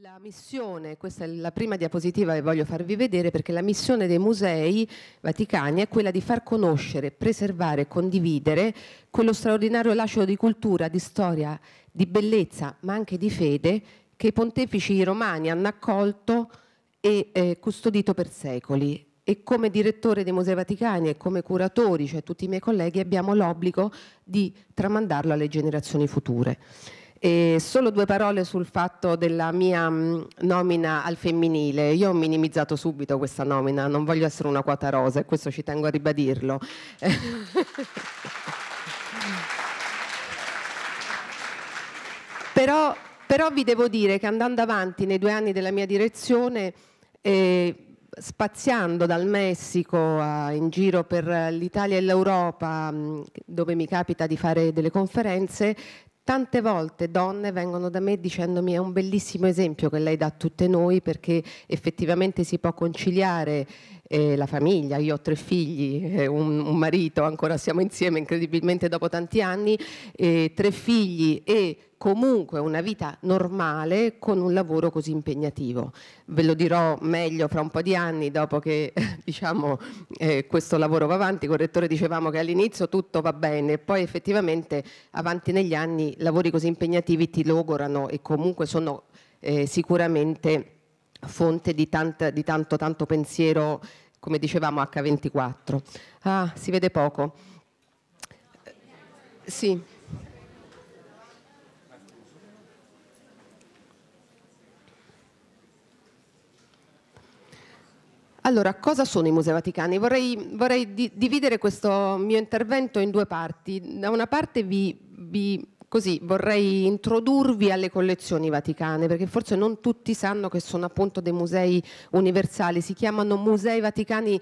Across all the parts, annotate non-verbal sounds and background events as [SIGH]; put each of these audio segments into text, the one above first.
La missione, questa è la prima diapositiva che voglio farvi vedere perché la missione dei musei vaticani è quella di far conoscere, preservare e condividere quello straordinario lascito di cultura, di storia, di bellezza, ma anche di fede che i pontefici romani hanno accolto e eh, custodito per secoli. E come direttore dei Musei Vaticani e come curatori, cioè tutti i miei colleghi, abbiamo l'obbligo di tramandarlo alle generazioni future. E solo due parole sul fatto della mia mm, nomina al femminile. Io ho minimizzato subito questa nomina, non voglio essere una quota rosa e questo ci tengo a ribadirlo. [LAUGHS] però, però, vi devo dire che andando avanti nei due anni della mia direzione... Eh, spaziando dal Messico a, in giro per l'Italia e l'Europa, mm, dove mi capita di fare delle conferenze, Tante volte donne vengono da me dicendomi è un bellissimo esempio che lei dà a tutte noi perché effettivamente si può conciliare eh, la famiglia, io ho tre figli, eh, un, un, marito, ancora siamo insieme incredibilmente dopo tanti anni, eh, tre figli e comunque una vita normale con un lavoro così impegnativo. Ve lo dirò meglio fra un po' di anni, dopo che [LAUGHS] diciamo, eh, questo lavoro va avanti. Con il rettore dicevamo che all'inizio tutto va bene, e poi effettivamente avanti negli anni lavori così impegnativi ti logorano e comunque sono eh, sicuramente fonte di, tanta, di tanto tanto pensiero, come dicevamo, H24. Ah, si vede poco. Sì. Allora, cosa sono i Musei Vaticani? Vorrei, vorrei di dividere questo mio intervento in due parti. Da una parte vi, vi Così vorrei introdurvi alle collezioni vaticane, perché forse non tutti sanno che sono appunto dei musei universali, si chiamano musei vaticani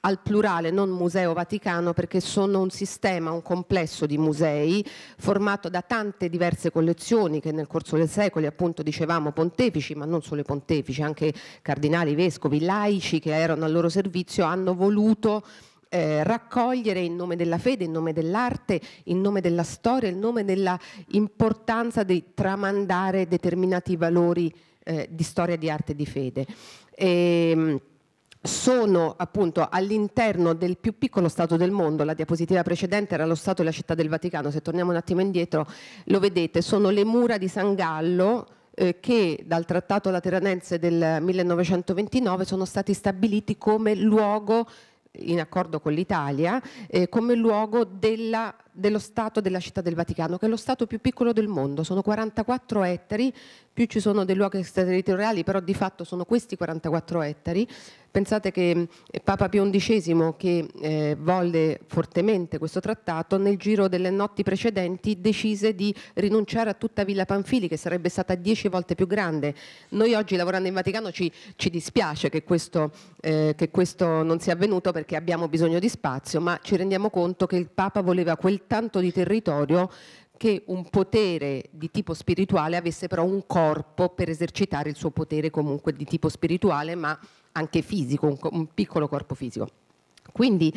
al plurale, non museo vaticano, perché sono un sistema, un complesso di musei formato da tante diverse collezioni che nel corso dei secoli appunto dicevamo pontefici, ma non solo i pontefici, anche cardinali, vescovi, laici che erano al loro servizio hanno voluto eh, raccogliere in nome della fede, in nome dell'arte, in nome della storia, in nome della importanza di tramandare determinati valori eh, di storia, di arte e di fede. E, ehm, sono appunto all'interno del più piccolo Stato del mondo, la diapositiva precedente era lo Stato e la città del Vaticano, se torniamo un attimo indietro lo vedete, sono le mura di San Gallo, eh, che dal Trattato Lateranense del 1929 sono stati stabiliti come luogo in accordo con l'Italia, eh, come luogo della dello Stato della Città del Vaticano, che è lo Stato più piccolo del mondo, sono 44 ettari, più ci sono dei luoghi extraterritoriali, però di fatto sono questi 44 ettari. Pensate che eh, Papa Pio XI, che eh, volle fortemente questo trattato, nel giro delle notti precedenti decise di rinunciare a tutta Villa Panfili, che sarebbe stata dieci volte più grande. Noi oggi lavorando in Vaticano ci, ci dispiace che questo, eh, che questo non sia avvenuto perché abbiamo bisogno di spazio, ma ci rendiamo conto che il Papa voleva quel tanto di territorio che un potere di tipo spirituale avesse però un corpo per esercitare il suo potere comunque di tipo spirituale ma anche fisico, un, un piccolo corpo fisico. Quindi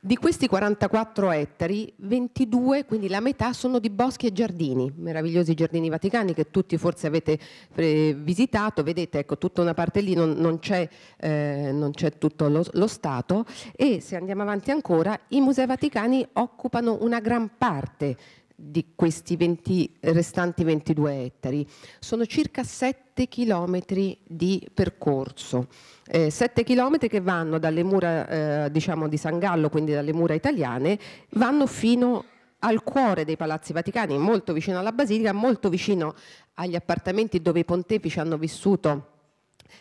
di questi 44 ettari, 22, quindi la metà, sono di boschi e giardini, meravigliosi giardini vaticani che tutti forse avete eh, visitato, vedete ecco tutta una parte lì, non, non, c'è, eh, non c'è, tutto lo, lo, Stato e se andiamo avanti ancora, i musei vaticani occupano una gran parte di questi 20, restanti 22 ettari. Sono circa 7 chilometri di percorso, eh, 7 chilometri che vanno dalle mura eh, diciamo di San Gallo, quindi dalle mura italiane, vanno fino al cuore dei palazzi vaticani, molto vicino alla basilica, molto vicino agli appartamenti dove i pontefici hanno vissuto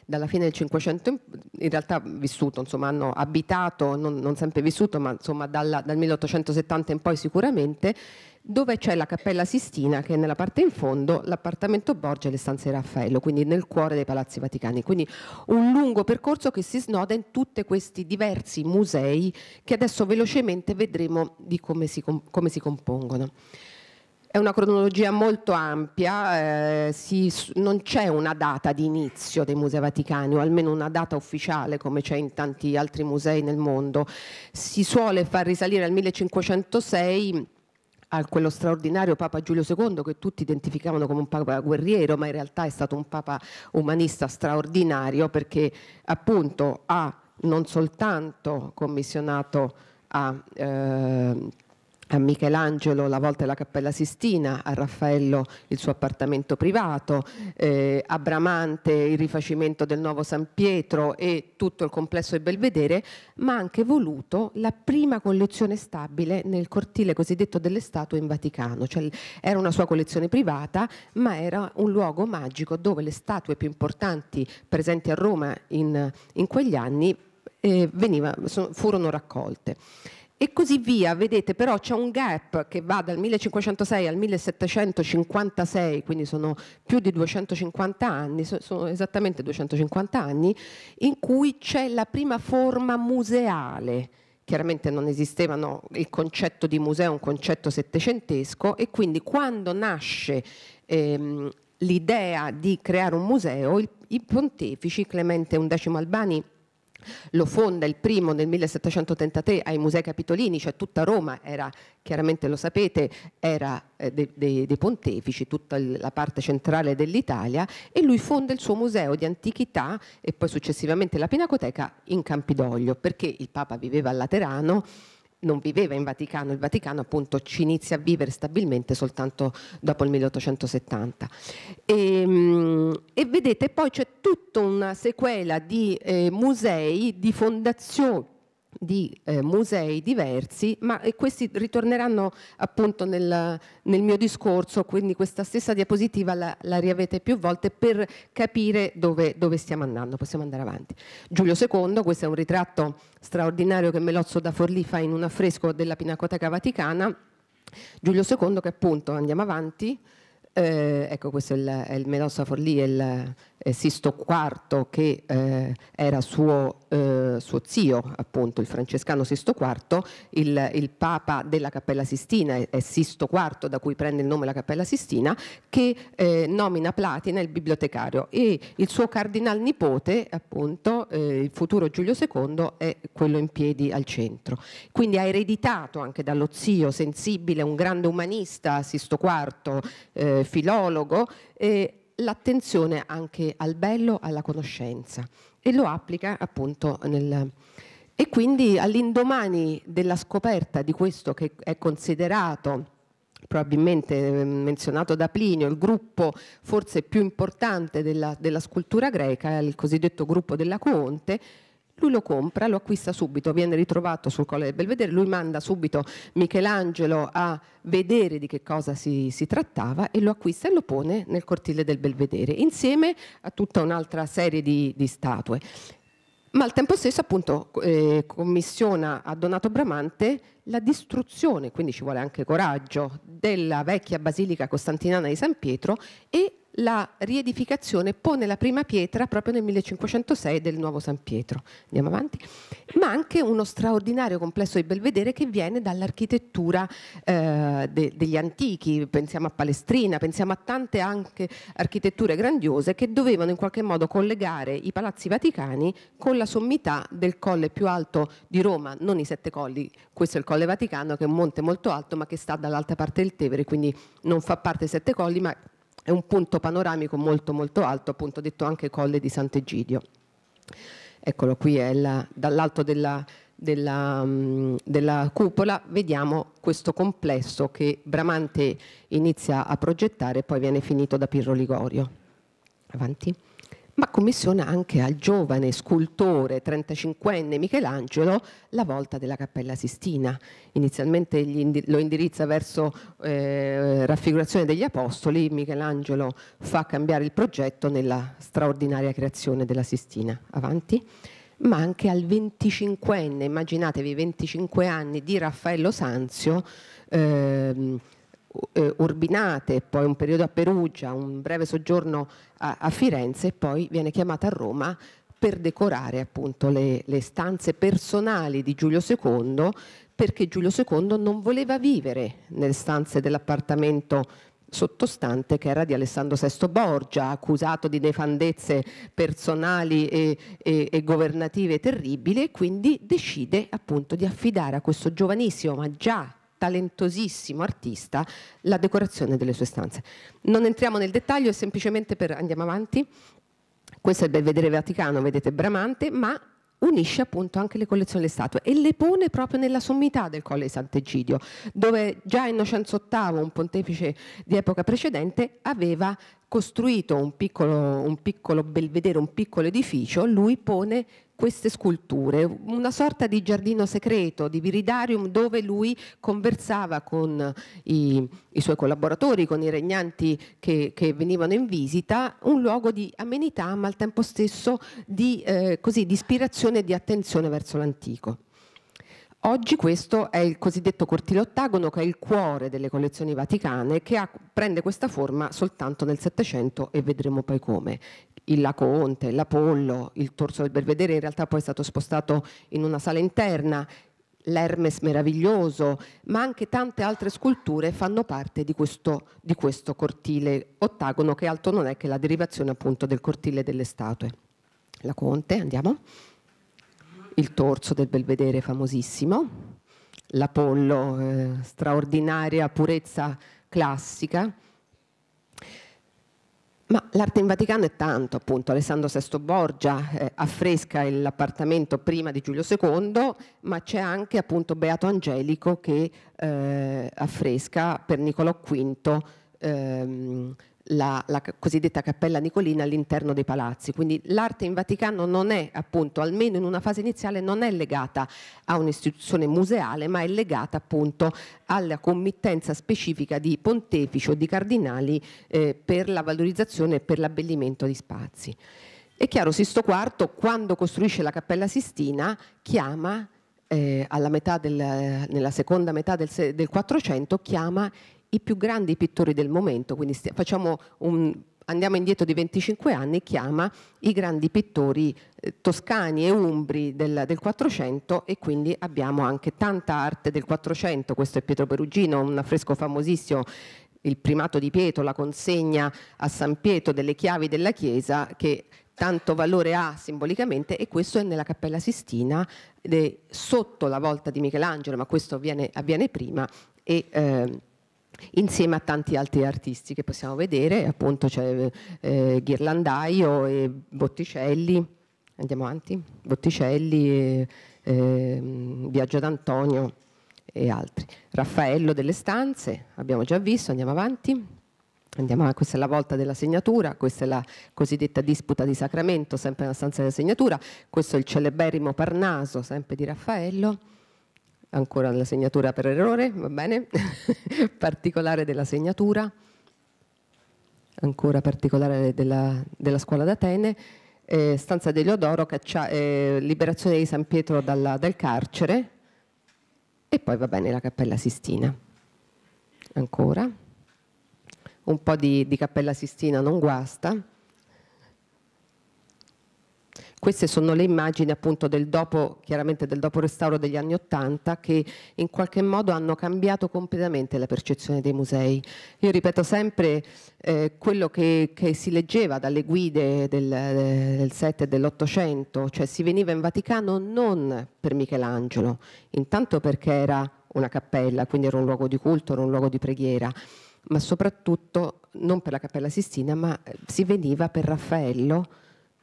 dalla fine del Cinquecento in, realtà vissuto, insomma hanno abitato, non, non sempre vissuto, ma insomma dalla, dal 1870 in poi sicuramente, dove c'è la Cappella Sistina che è nella parte in fondo, l'appartamento Borgia e le stanze di Raffaello, quindi nel cuore dei palazzi vaticani. Quindi un lungo percorso che si snoda in tutti questi diversi musei che adesso velocemente vedremo di come si, com come si compongono. È una cronologia molto ampia, eh, si, non c'è una data di inizio dei musei vaticani, o almeno una data ufficiale come c'è in tanti altri musei nel mondo. Si suole far risalire al 1506 a quello straordinario Papa Giulio II che tutti identificavano come un Papa guerriero, ma in realtà è stato un Papa umanista straordinario perché appunto ha non soltanto commissionato a... Eh, a Michelangelo la volta della Cappella Sistina, a Raffaello il suo appartamento privato, eh, a Bramante il rifacimento del nuovo San Pietro e tutto il complesso del Belvedere, ma anche voluto la prima collezione stabile nel cortile cosiddetto delle statue in Vaticano, cioè era una sua collezione privata, ma era un luogo magico dove le statue più importanti presenti a Roma in, in quegli anni eh, veniva, so, furono raccolte e così via. Vedete però c'è un gap che va dal 1506 al 1756, quindi sono più di 250 anni, sono esattamente 250 anni, in cui c'è la prima forma museale. Chiaramente non esistevano il concetto di museo, è un concetto settecentesco e quindi quando nasce ehm, l'idea di creare un museo, i pontefici Clemente XI Albani lo fonda il primo nel 1733 ai Musei Capitolini, cioè tutta Roma era, chiaramente lo sapete, era dei, eh, dei, dei pontefici, tutta la parte centrale dell'Italia e lui fonda il suo museo di antichità e poi successivamente la Pinacoteca in Campidoglio, perché il Papa viveva a Laterano non viveva in Vaticano, il Vaticano appunto ci inizia a vivere stabilmente soltanto dopo il 1870. E, ehm, e vedete poi c'è tutta una sequela di eh, musei, di fondazioni di eh, musei diversi, ma eh, questi ritorneranno appunto nel, nel, mio discorso, quindi questa stessa diapositiva la, la riavete più volte per capire dove, dove, stiamo andando, possiamo andare avanti. Giulio II, questo è un ritratto straordinario che Melozzo da Forlì fa in un affresco della Pinacoteca Vaticana, Giulio II che appunto, andiamo avanti, eh, ecco questo è il, è il Melozzo da Forlì, è il, eh, Sisto IV che eh, era suo, eh, suo, zio, appunto il francescano Sisto IV, il, il, papa della Cappella Sistina, è Sisto IV da cui prende il nome la Cappella Sistina, che eh, nomina Platina il bibliotecario e il suo cardinal nipote, appunto eh, il futuro Giulio II, è quello in piedi al centro. Quindi ha ereditato anche dallo zio sensibile, un grande umanista, Sisto IV, eh, filologo, l'attenzione anche al bello, alla conoscenza e lo applica appunto nel... E quindi all'indomani della scoperta di questo che è considerato probabilmente ehm, menzionato da Plinio, il gruppo forse più importante della, della scultura greca, il cosiddetto gruppo della Conte, lui lo compra, lo acquista subito, viene ritrovato sul Colle del Belvedere, lui manda subito Michelangelo a vedere di che cosa si, si trattava e lo acquista e lo pone nel cortile del Belvedere, insieme a tutta un'altra serie di, di statue ma al tempo stesso appunto eh, commissiona a Donato Bramante la distruzione, quindi ci vuole anche coraggio, della vecchia basilica costantinana di San Pietro e la riedificazione pone la prima pietra proprio nel 1506 del nuovo San Pietro, andiamo avanti, ma anche uno straordinario complesso di belvedere che viene dall'architettura eh, de- degli antichi, pensiamo a Palestrina, pensiamo a tante anche architetture grandiose che dovevano in qualche modo collegare i palazzi vaticani con la sommità del colle più alto di Roma, non i sette colli, questo è il colle vaticano che è un monte molto alto ma che sta dall'altra parte del Tevere, quindi non fa parte dei sette colli ma è un punto panoramico molto molto alto, appunto detto anche Colle di Sant'Egidio. Eccolo qui, dall'alto della, della, della, cupola vediamo questo complesso che Bramante inizia a progettare e poi viene finito da Pirro Ligorio. Avanti ma commissiona anche al giovane scultore 35enne Michelangelo la volta della Cappella Sistina. Inizialmente lo indirizza verso eh, raffigurazione degli Apostoli, Michelangelo fa cambiare il progetto nella straordinaria creazione della Sistina. Avanti ma anche al 25enne, immaginatevi 25 anni di Raffaello Sanzio, ehm, eh, Urbinate, poi un periodo a Perugia, un breve soggiorno a, a Firenze e poi viene chiamata a Roma per decorare appunto le, le stanze personali di Giulio II perché Giulio II non voleva vivere nelle stanze dell'appartamento sottostante che era di Alessandro VI Borgia, accusato di nefandezze personali e, e, e, governative terribili, e quindi decide appunto di affidare a questo giovanissimo ma già talentosissimo artista la decorazione delle sue stanze. Non entriamo nel dettaglio, è semplicemente per andiamo avanti. Questo è il Belvedere Vaticano, vedete Bramante, ma unisce appunto anche le collezioni delle statue e le pone proprio nella sommità del Colle di Sant'Egidio, dove già Innocenzo VIII, un pontefice di epoca precedente, aveva costruito un piccolo, un piccolo belvedere, un piccolo edificio, lui pone queste sculture, una sorta di giardino segreto, di viridarium dove lui conversava con i, i suoi collaboratori, con i regnanti che, che, venivano in visita, un luogo di amenità ma al tempo stesso di, eh, così, di ispirazione e di attenzione verso l'antico. Oggi questo è il cosiddetto cortile ottagono che è il cuore delle collezioni vaticane che ha, prende questa forma soltanto nel Settecento e vedremo poi come il Laconte, l'Apollo, il Torso del Belvedere, in realtà poi è stato spostato in una sala interna, l'Hermes meraviglioso, ma anche tante altre sculture fanno parte di questo, di questo cortile ottagono che altro non è che la derivazione appunto del cortile delle statue. La Conte, andiamo. Il torso del Belvedere famosissimo, l'Apollo, eh, straordinaria purezza classica, ma l'arte in Vaticano è tanto, appunto. Alessandro VI Borgia eh, affresca l'appartamento prima di Giulio II, ma c'è anche appunto Beato Angelico che eh, affresca per Niccolò V ehm, la, la, cosiddetta cappella Nicolina all'interno dei palazzi. Quindi l'arte in Vaticano non è, appunto, almeno in una fase iniziale, non è legata a un'istituzione museale, ma è legata appunto alla committenza specifica di pontefici o di cardinali eh, per la valorizzazione e per l'abbellimento di spazi. È chiaro, Sisto IV, quando costruisce la cappella Sistina, chiama, eh, metà del, nella seconda metà del, del 400, chiama i più grandi pittori del momento, quindi un, andiamo indietro di 25 anni, chiama i grandi pittori eh, toscani e umbri del, Quattrocento e quindi abbiamo anche tanta arte del Quattrocento, questo è Pietro Perugino, un affresco famosissimo il primato di Pietro, la consegna a San Pietro delle chiavi della chiesa che tanto valore ha simbolicamente e questo è nella Cappella Sistina eh, sotto la volta di Michelangelo, ma questo avviene, avviene prima e, eh, insieme a tanti altri artisti che possiamo vedere, appunto c'è eh, Ghirlandaio e Botticelli, andiamo avanti, Botticelli, e, eh, ehm, Viaggio d'Antonio e altri. Raffaello delle stanze, abbiamo già visto, andiamo avanti. Andiamo, questa è la volta della segnatura, questa è la cosiddetta disputa di Sacramento, sempre nella stanza della segnatura, questo è il celeberrimo Parnaso, sempre di Raffaello ancora la segnatura per errore, va bene, [LAUGHS] particolare della segnatura, ancora particolare della, della scuola d'Atene, eh, stanza di Leodoro, caccia, eh, liberazione di San Pietro dalla, dal carcere e poi va bene la Cappella Sistina. Ancora, un po' di, di Cappella Sistina non guasta. Queste sono le immagini appunto del dopo, chiaramente del dopo restauro degli anni Ottanta che in qualche modo hanno cambiato completamente la percezione dei musei. Io ripeto sempre eh, quello che, che, si leggeva dalle guide del, eh, del 7 e dell'Ottocento, cioè si veniva in Vaticano non per Michelangelo, intanto perché era una cappella, quindi era un luogo di culto, era un luogo di preghiera, ma soprattutto non per la Cappella Sistina, ma eh, si veniva per Raffaello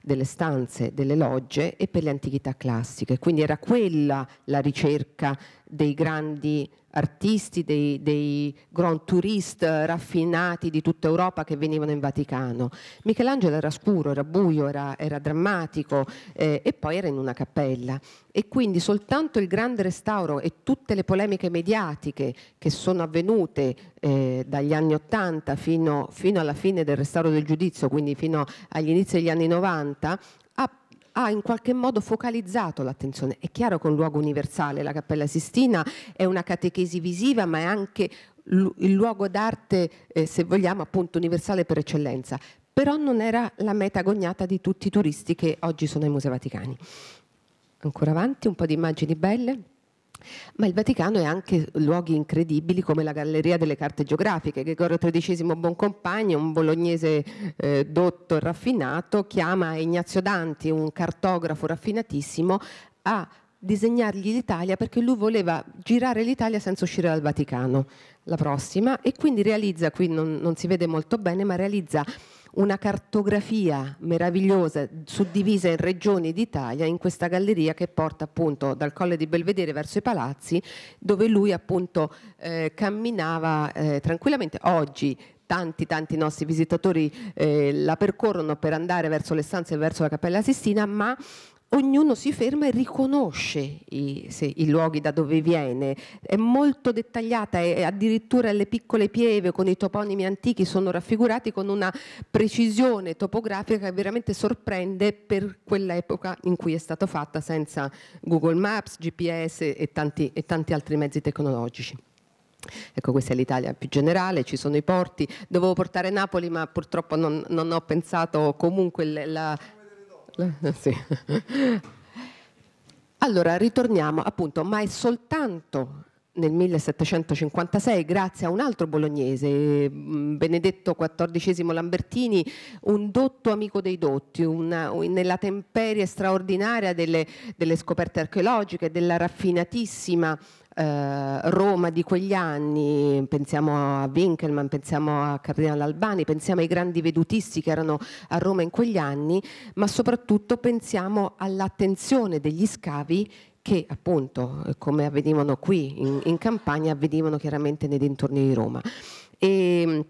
delle stanze, delle logge e per le antichità classiche. Quindi era quella la ricerca dei grandi artisti, dei, dei grand tourist raffinati di tutta Europa che venivano in Vaticano. Michelangelo era scuro, era buio, era, era drammatico eh, e poi era in una cappella. E quindi soltanto il grande restauro e tutte le polemiche mediatiche che sono avvenute eh, dagli anni Ottanta fino, fino alla fine del restauro del giudizio, quindi fino agli inizi degli anni 90, ha in qualche modo focalizzato l'attenzione. È chiaro che è un luogo universale, la Cappella Sistina è una catechesi visiva, ma è anche il luogo d'arte, eh, se vogliamo, appunto universale per eccellenza, però non era la meta agognata di tutti i turisti che oggi sono ai Musei Vaticani. Ancora avanti, un po' di immagini belle. Ma il Vaticano è anche luoghi incredibili come la Galleria delle Carte Geografiche. Gregorio XIII Boncompagni, un bolognese eh, dotto e raffinato, chiama Ignazio Danti, un cartografo raffinatissimo, a disegnargli l'Italia perché lui voleva girare l'Italia senza uscire dal Vaticano la prossima e quindi realizza, qui non, non si vede molto bene, ma realizza una cartografia meravigliosa suddivisa in regioni d'Italia in questa galleria che porta appunto dal Colle di Belvedere verso i palazzi dove lui appunto eh, camminava eh, tranquillamente. Oggi tanti tanti nostri visitatori eh, la percorrono per andare verso le stanze e verso la Cappella Sistina, ma ognuno si ferma e riconosce i, sì, i, luoghi da dove viene. È molto dettagliata e addirittura le piccole pieve con i toponimi antichi sono raffigurati con una precisione topografica che veramente sorprende per quell'epoca in cui è stata fatta senza Google Maps, GPS e tanti, e tanti altri mezzi tecnologici. Ecco, questa è l'Italia più generale, ci sono i porti. Dovevo portare Napoli, ma purtroppo non, non ho pensato comunque la, [LAUGHS] Sì. Allora, ritorniamo appunto, ma è soltanto nel 1756, grazie a un altro bolognese, mm, Benedetto XIV Lambertini, un dotto amico dei dotti, una, nella temperie straordinaria delle, delle scoperte archeologiche, della raffinatissima eh, Roma di quegli anni, pensiamo a Winkelmann, pensiamo a Cardinale Albani, pensiamo ai grandi vedutisti che erano a Roma in quegli anni, ma soprattutto pensiamo all'attenzione degli scavi che appunto eh, come avvenivano qui in, in campagna avvenivano chiaramente nei dintorni di Roma. E,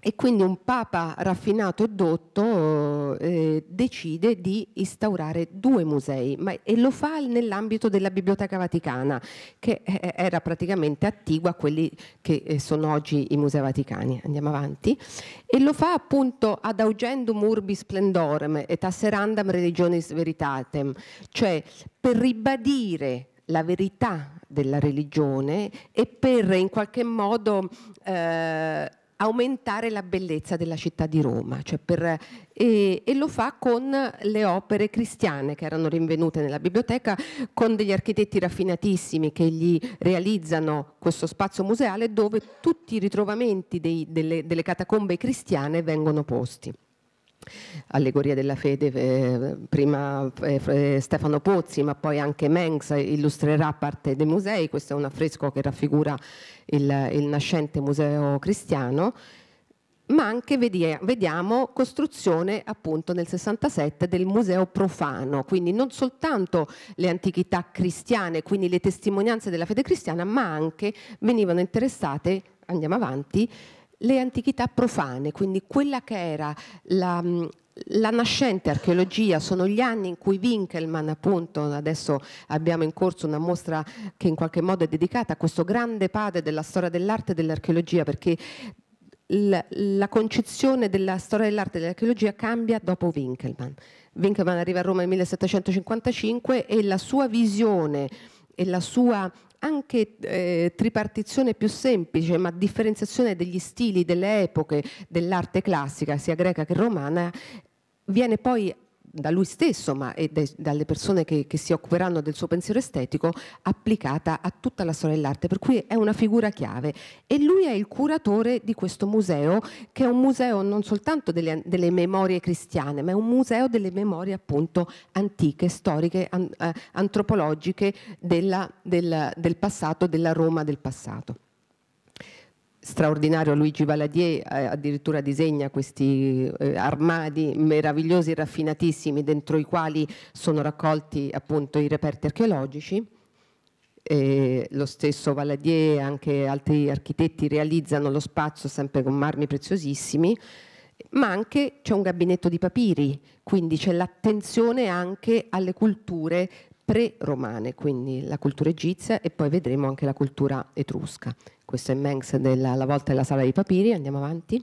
e quindi un papa raffinato e dotto eh, decide di instaurare due musei ma, e lo fa nell'ambito della Biblioteca Vaticana che eh, era praticamente attigua a quelli che eh, sono oggi i musei vaticani. Andiamo avanti. E lo fa appunto ad augendum urbi splendorem et asserandam religionis veritatem, cioè per ribadire la verità della religione e per in qualche modo eh, aumentare la bellezza della città di Roma cioè per, e, e, lo fa con le opere cristiane che erano rinvenute nella biblioteca con degli architetti raffinatissimi che gli realizzano questo spazio museale dove tutti i ritrovamenti dei, delle, delle catacombe cristiane vengono posti. Allegoria della fede, eh, prima eh, Stefano Pozzi, ma poi anche Mengs illustrerà parte dei musei. Questo è un affresco che raffigura il, il nascente museo cristiano ma anche vediamo costruzione appunto nel 67 del museo profano, quindi non soltanto le antichità cristiane, quindi le testimonianze della fede cristiana, ma anche venivano interessate, andiamo avanti, le antichità profane, quindi quella che era la, la nascente archeologia sono gli anni in cui Winkelmann, appunto, adesso abbiamo in corso una mostra che in qualche modo è dedicata a questo grande padre della storia dell'arte e dell'archeologia, perché la concezione della storia dell'arte e dell'archeologia cambia dopo Winkelmann. Winkelmann arriva a Roma nel 1755 e la sua visione e la sua anche eh, tripartizione più semplice, ma differenziazione degli stili, delle epoche dell'arte classica, sia greca che romana, viene poi da lui stesso, ma e dai, dalle persone che, che, si occuperanno del suo pensiero estetico, applicata a tutta la storia dell'arte, per cui è una figura chiave. E lui è il curatore di questo museo, che è un museo non soltanto delle, delle memorie cristiane, ma è un museo delle memorie appunto antiche, storiche, an, eh, antropologiche della, del, del passato, della Roma del passato straordinario Luigi Valadier eh, addirittura disegna questi eh, armadi meravigliosi e raffinatissimi dentro i quali sono raccolti appunto i reperti archeologici e lo stesso Valadier e anche altri architetti realizzano lo spazio sempre con marmi preziosissimi ma anche c'è un gabinetto di papiri, quindi c'è l'attenzione anche alle culture pre-romane, quindi la cultura egizia e poi vedremo anche la cultura etrusca. Questo è Mengs della La volta della sala dei papiri, andiamo avanti.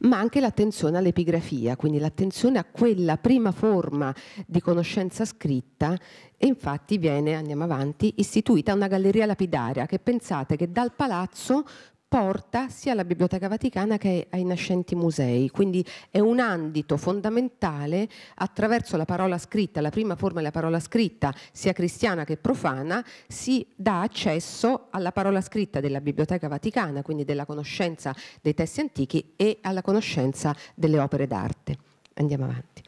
Ma anche l'attenzione all'epigrafia, quindi l'attenzione a quella prima forma di conoscenza scritta e infatti viene, andiamo avanti, istituita una galleria lapidaria che pensate che dal palazzo porta sia alla Biblioteca Vaticana che ai nascenti musei, quindi è un andito fondamentale attraverso la parola scritta, la prima forma è la parola scritta, sia cristiana che profana, si dà accesso alla parola scritta della Biblioteca Vaticana, quindi della conoscenza dei testi antichi e alla conoscenza delle opere d'arte. Andiamo avanti.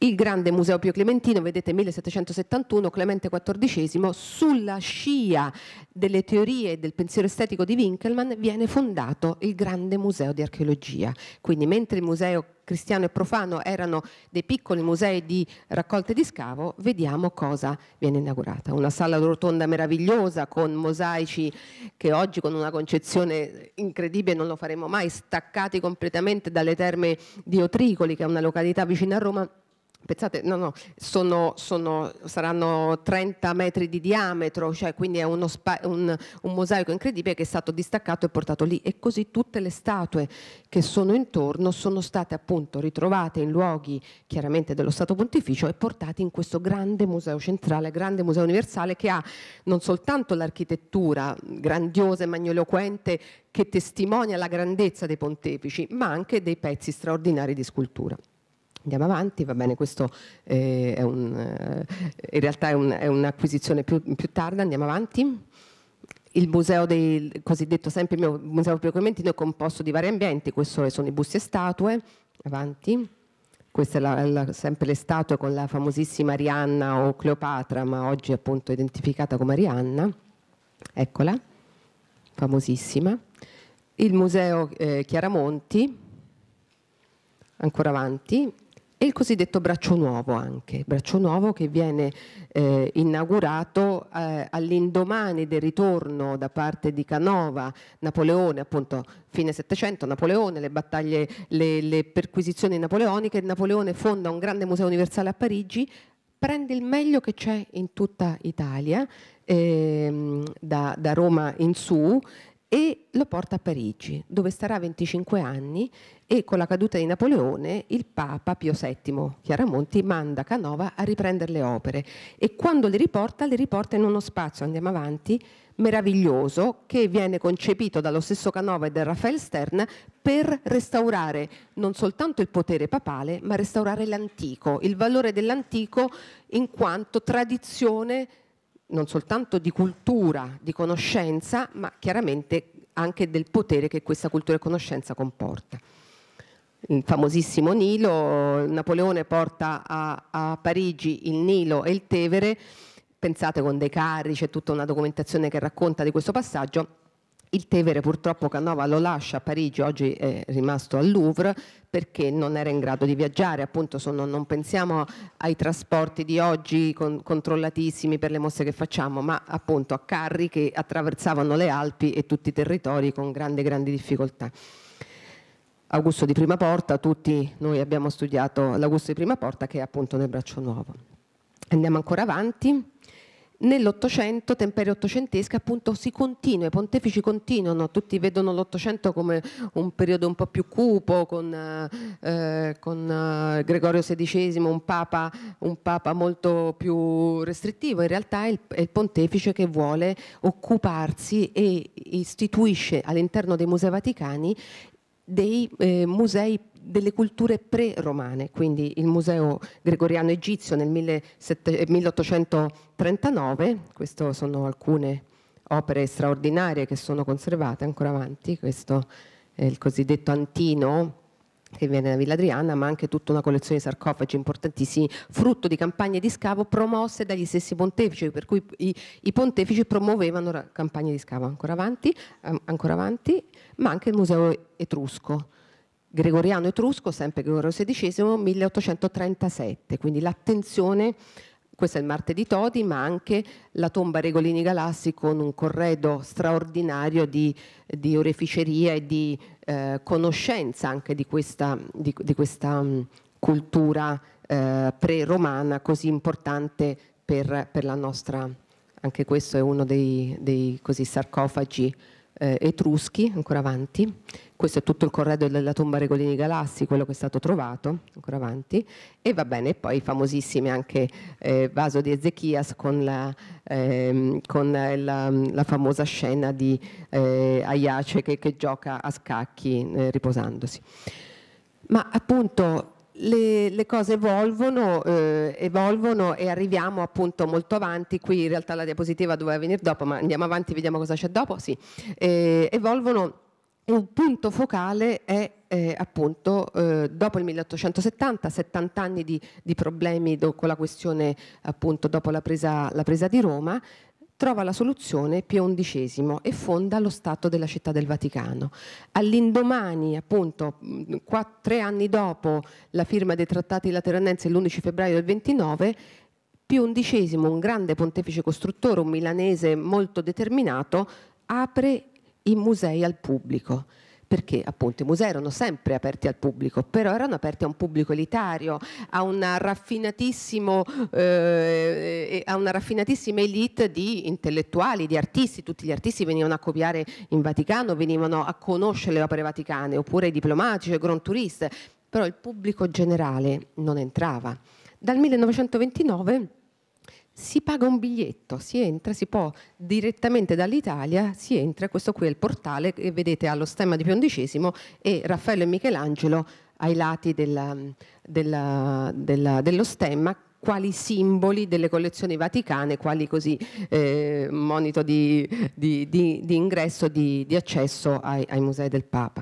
Il grande museo Pio Clementino, vedete 1771, Clemente XIV, sulla scia delle teorie del pensiero estetico di Winkelmann viene fondato il grande museo di archeologia. Quindi mentre il museo cristiano e profano erano dei piccoli musei di raccolte di scavo, vediamo cosa viene inaugurata. Una sala rotonda meravigliosa con mosaici che oggi con una concezione incredibile non lo faremo mai, staccati completamente dalle terme di Otricoli, che è una località vicina a Roma Pensate, no, no, sono, sono, saranno 30 metri di diametro, cioè quindi è spa, un, un, mosaico incredibile che è stato distaccato e portato lì. E così tutte le statue che sono intorno sono state appunto ritrovate in luoghi chiaramente dello Stato Pontificio e portate in questo grande museo centrale, grande museo universale che ha non soltanto l'architettura grandiosa e magniloquente che testimonia la grandezza dei pontefici, ma anche dei pezzi straordinari di scultura. Andiamo avanti, va bene, questo eh, è un, eh, in realtà è, un'acquisizione un più, più tarda, andiamo avanti il museo del cosiddetto sempre il mio museo Pio Clementino è composto di vari ambienti, questo sono i busti e statue, avanti. Queste sono sempre le statue con la famosissima Arianna o Cleopatra, ma oggi appunto identificata come Arianna. Eccola, famosissima. Il museo eh, Chiaramonti, ancora avanti, e il cosiddetto braccio nuovo anche, braccio nuovo che viene eh, inaugurato eh, all'indomani del ritorno da parte di Canova, Napoleone, appunto fine Settecento, Napoleone, le battaglie, le, le perquisizioni napoleoniche, Napoleone fonda un grande museo universale a Parigi, prende il meglio che c'è in tutta Italia, ehm, da, da, Roma in su, e lo porta a Parigi, dove starà 25 anni e con la caduta di Napoleone il Papa Pio VII Chiaramonti manda Canova a riprendere le opere e quando le riporta, le riporta in uno spazio, andiamo avanti, meraviglioso che viene concepito dallo stesso Canova e del Raffaele Stern per restaurare non soltanto il potere papale, ma restaurare l'antico, il valore dell'antico in quanto tradizione non soltanto di cultura, di conoscenza, ma chiaramente anche del potere che questa cultura e conoscenza comporta. Il famosissimo Nilo, Napoleone porta a, a Parigi il Nilo e il Tevere, pensate con dei carri, c'è tutta una documentazione che racconta di questo passaggio, il Tevere purtroppo Canova lo lascia a Parigi, oggi è rimasto al Louvre perché non era in grado di viaggiare, appunto sono, non pensiamo ai trasporti di oggi con, controllatissimi per le mosse che facciamo, ma appunto a carri che attraversavano le Alpi e tutti i territori con grandi, grandi difficoltà. Augusto di Prima Porta, tutti noi abbiamo studiato l'Augusto di Prima Porta che è appunto nel braccio nuovo. Andiamo ancora avanti nell'Ottocento, temperie ottocentesche, appunto si continua, i pontefici continuano, tutti vedono l'Ottocento come un periodo un po' più cupo, con, eh, con eh, Gregorio XVI, un papa, un papa, molto più restrittivo, in realtà è il, è il pontefice che vuole occuparsi e istituisce all'interno dei musei vaticani dei eh, musei delle culture pre-romane, quindi il Museo Gregoriano Egizio nel 1839, eh, queste sono alcune opere straordinarie che sono conservate ancora avanti, questo è il cosiddetto Antino, che viene da Villa Adriana, ma anche tutta una collezione di sarcofagi importantissimi, frutto di campagne di scavo promosse dagli stessi pontefici, per cui i, i pontefici promuovevano campagne di scavo ancora avanti, um, ancora avanti, ma anche il Museo Etrusco. Gregoriano Etrusco, sempre Gregorio XVI, 1837, quindi l'attenzione questo è il martedì Todi, ma anche la tomba Regolini Galassi con un corredo straordinario di, di oreficeria e di eh, conoscenza anche di questa, di, di questa um, cultura eh, pre-romana così importante per, per, la nostra, anche questo è uno dei, dei sarcofagi eh, etruschi, ancora avanti questo è tutto il corredo della tomba Regolini Galassi, quello che è stato trovato, ancora avanti, e va bene, poi famosissimi anche eh, Vaso di Ezechias con la, ehm, con la, la famosa scena di eh, Aiace che, che, gioca a scacchi eh, riposandosi. Ma appunto le, le, cose evolvono, eh, evolvono, e arriviamo appunto molto avanti, qui in realtà la diapositiva doveva venire dopo, ma andiamo avanti, e vediamo cosa c'è dopo, sì, eh, evolvono un punto focale è eh, appunto eh, dopo il 1870, 70 anni di, di problemi do, con la questione appunto dopo la presa, la presa di Roma, trova la soluzione Pio XI e fonda lo Stato della Città del Vaticano. All'indomani, appunto, quattro, tre anni dopo la firma dei trattati lateranensi l'11 febbraio del 29, Pio XI, un grande pontefice costruttore, un milanese molto determinato, apre i musei al pubblico perché appunto i musei erano sempre aperti al pubblico, però erano aperti a un pubblico elitario, a una, eh, a una raffinatissima elite di intellettuali, di artisti, tutti gli artisti venivano a copiare in Vaticano, venivano a conoscere le opere vaticane, oppure i diplomatici, i grand tourist, però il pubblico generale non entrava. Dal 1929 si paga un biglietto, si entra, si può direttamente dall'Italia, si entra, questo qui è il portale che vedete allo stemma di Piondicesimo e Raffaello e Michelangelo ai lati della, della, della, dello stemma quali simboli delle collezioni vaticane, quali così eh, monito di, di, di, di, ingresso, di, accesso ai, ai musei del Papa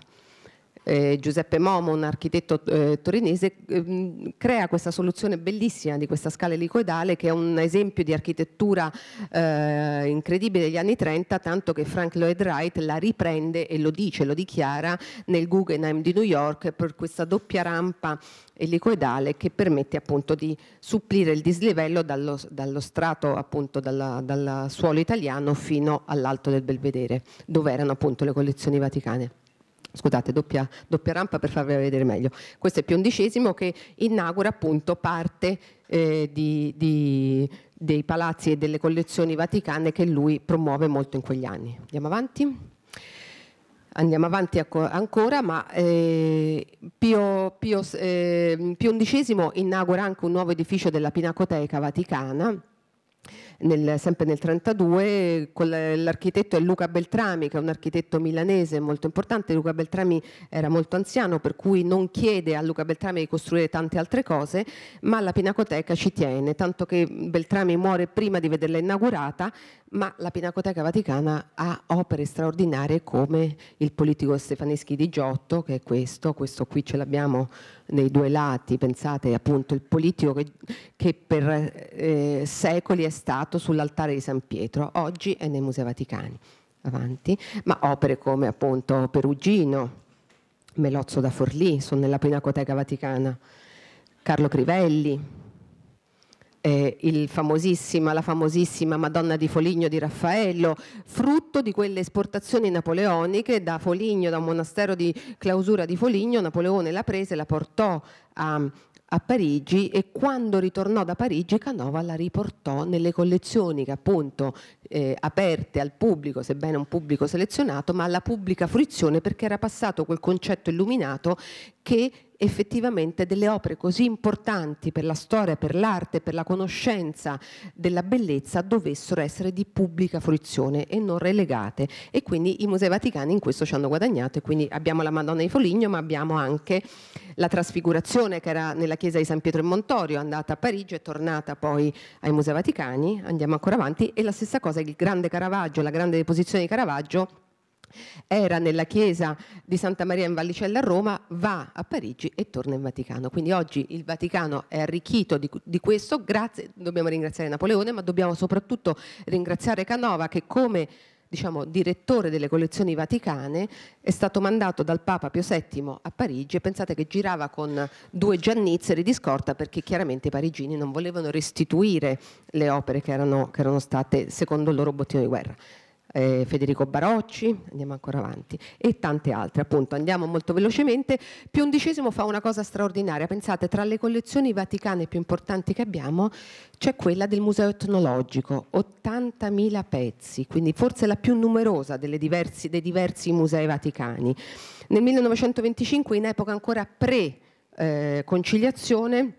eh, Giuseppe Momo, un architetto eh, torinese, ehm, crea questa soluzione bellissima di questa scala elicoidale che è un esempio di architettura eh, incredibile degli anni 30, tanto che Frank Lloyd Wright la riprende e lo dice, lo dichiara nel Guggenheim di New York per questa doppia rampa elicoidale che permette appunto di supplire il dislivello dallo, dallo strato appunto dal suolo italiano fino all'alto del Belvedere, dove erano appunto le collezioni vaticane scusate, doppia, doppia, rampa per farvi vedere meglio. Questo è il Pionticesimo che inaugura appunto parte eh, di, di, dei palazzi e delle collezioni vaticane che lui promuove molto in quegli anni. Andiamo avanti andiamo avanti ancora, ma eh, Pio, Pio, eh, Pio XI inaugura anche un nuovo edificio della Pinacoteca Vaticana nel, sempre nel 1932, l'architetto è Luca Beltrami, che è un architetto milanese molto importante. Luca Beltrami era molto anziano, per cui non chiede a Luca Beltrami di costruire tante altre cose, ma la Pinacoteca ci tiene, tanto che Beltrami muore prima di vederla inaugurata, ma la Pinacoteca Vaticana ha opere straordinarie come il politico Stefaneschi di Giotto, che è questo, questo qui ce l'abbiamo nei due lati, pensate appunto il politico che, che per eh, secoli è stato sull'altare di San Pietro, oggi è nei Musei Vaticani, avanti, ma opere come appunto Perugino, Melozzo da Forlì, sono nella Pinacoteca Vaticana, Carlo Crivelli, eh, famosissima, la famosissima Madonna di Foligno di Raffaello, frutto di quelle esportazioni napoleoniche da Foligno, da un monastero di clausura di Foligno, Napoleone la prese, la portò a, a Parigi e quando ritornò da Parigi Canova la riportò nelle collezioni che appunto eh, aperte al pubblico, sebbene un pubblico selezionato, ma alla pubblica fruizione perché era passato quel concetto illuminato che effettivamente delle opere così importanti per la storia, per l'arte, per la conoscenza della bellezza dovessero essere di pubblica fruizione e non relegate. E quindi i Musei Vaticani in questo ci hanno guadagnato e quindi abbiamo la Madonna di Foligno ma abbiamo anche la trasfigurazione che era nella chiesa di San Pietro in Montorio, andata a Parigi e tornata poi ai Musei Vaticani, andiamo ancora avanti, e la stessa cosa il grande Caravaggio, la grande deposizione di Caravaggio era nella chiesa di Santa Maria in Vallicella a Roma, va a Parigi e torna in Vaticano. Quindi oggi il Vaticano è arricchito di, di questo, grazie, dobbiamo ringraziare Napoleone, ma dobbiamo soprattutto ringraziare Canova che come diciamo, direttore delle collezioni vaticane, è stato mandato dal Papa Pio VII a Parigi e pensate che girava con due giannizzeri di scorta perché chiaramente i parigini non volevano restituire le opere che erano, che erano state, secondo il loro bottino di guerra eh, Federico Barocci, andiamo ancora avanti, e tante altre. Appunto, andiamo molto velocemente. Pio XI fa una cosa straordinaria. Pensate, tra le collezioni vaticane più importanti che abbiamo c'è quella del Museo Etnologico, 80.000 pezzi, quindi forse la più numerosa diversi, dei diversi musei vaticani. Nel 1925, in epoca ancora pre-conciliazione, eh,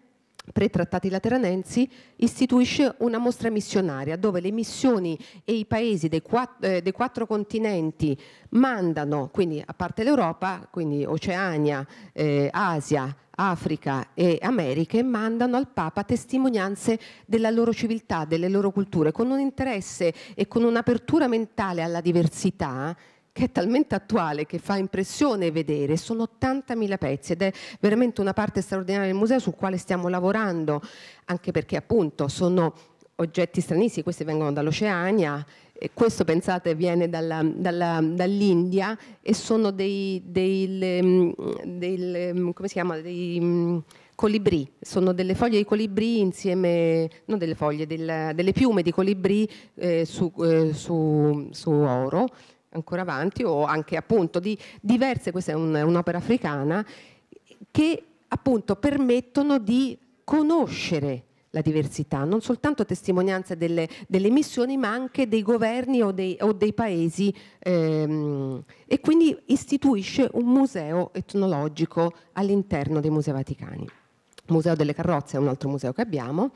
pre-trattati lateranensi, istituisce una mostra missionaria dove le missioni e i paesi dei quattro, eh, dei quattro continenti mandano, quindi a parte l'Europa, quindi Oceania, eh, Asia, Africa e Americhe mandano al Papa testimonianze della loro civiltà, delle loro culture, con un interesse e con un'apertura mentale alla diversità che è talmente attuale che fa impressione vedere, sono 80.000 pezzi ed è veramente una parte straordinaria del museo sul quale stiamo lavorando, anche perché appunto sono oggetti stranissimi, questi vengono dall'Oceania, e questo pensate viene dalla, dalla, dall'India e sono dei, dei, dei, mm, dei, mm, come si chiama, dei mm, colibrì, sono delle foglie di colibrì insieme, non delle foglie, del, delle piume di colibrì eh, su, eh, su, su oro ancora avanti o anche appunto di diverse, questa è un'opera africana, che appunto permettono di conoscere la diversità, non soltanto testimonianze delle, delle missioni ma anche dei governi o dei, o dei paesi ehm, e quindi istituisce un museo etnologico all'interno dei musei vaticani. Museo delle carrozze è un altro museo che abbiamo,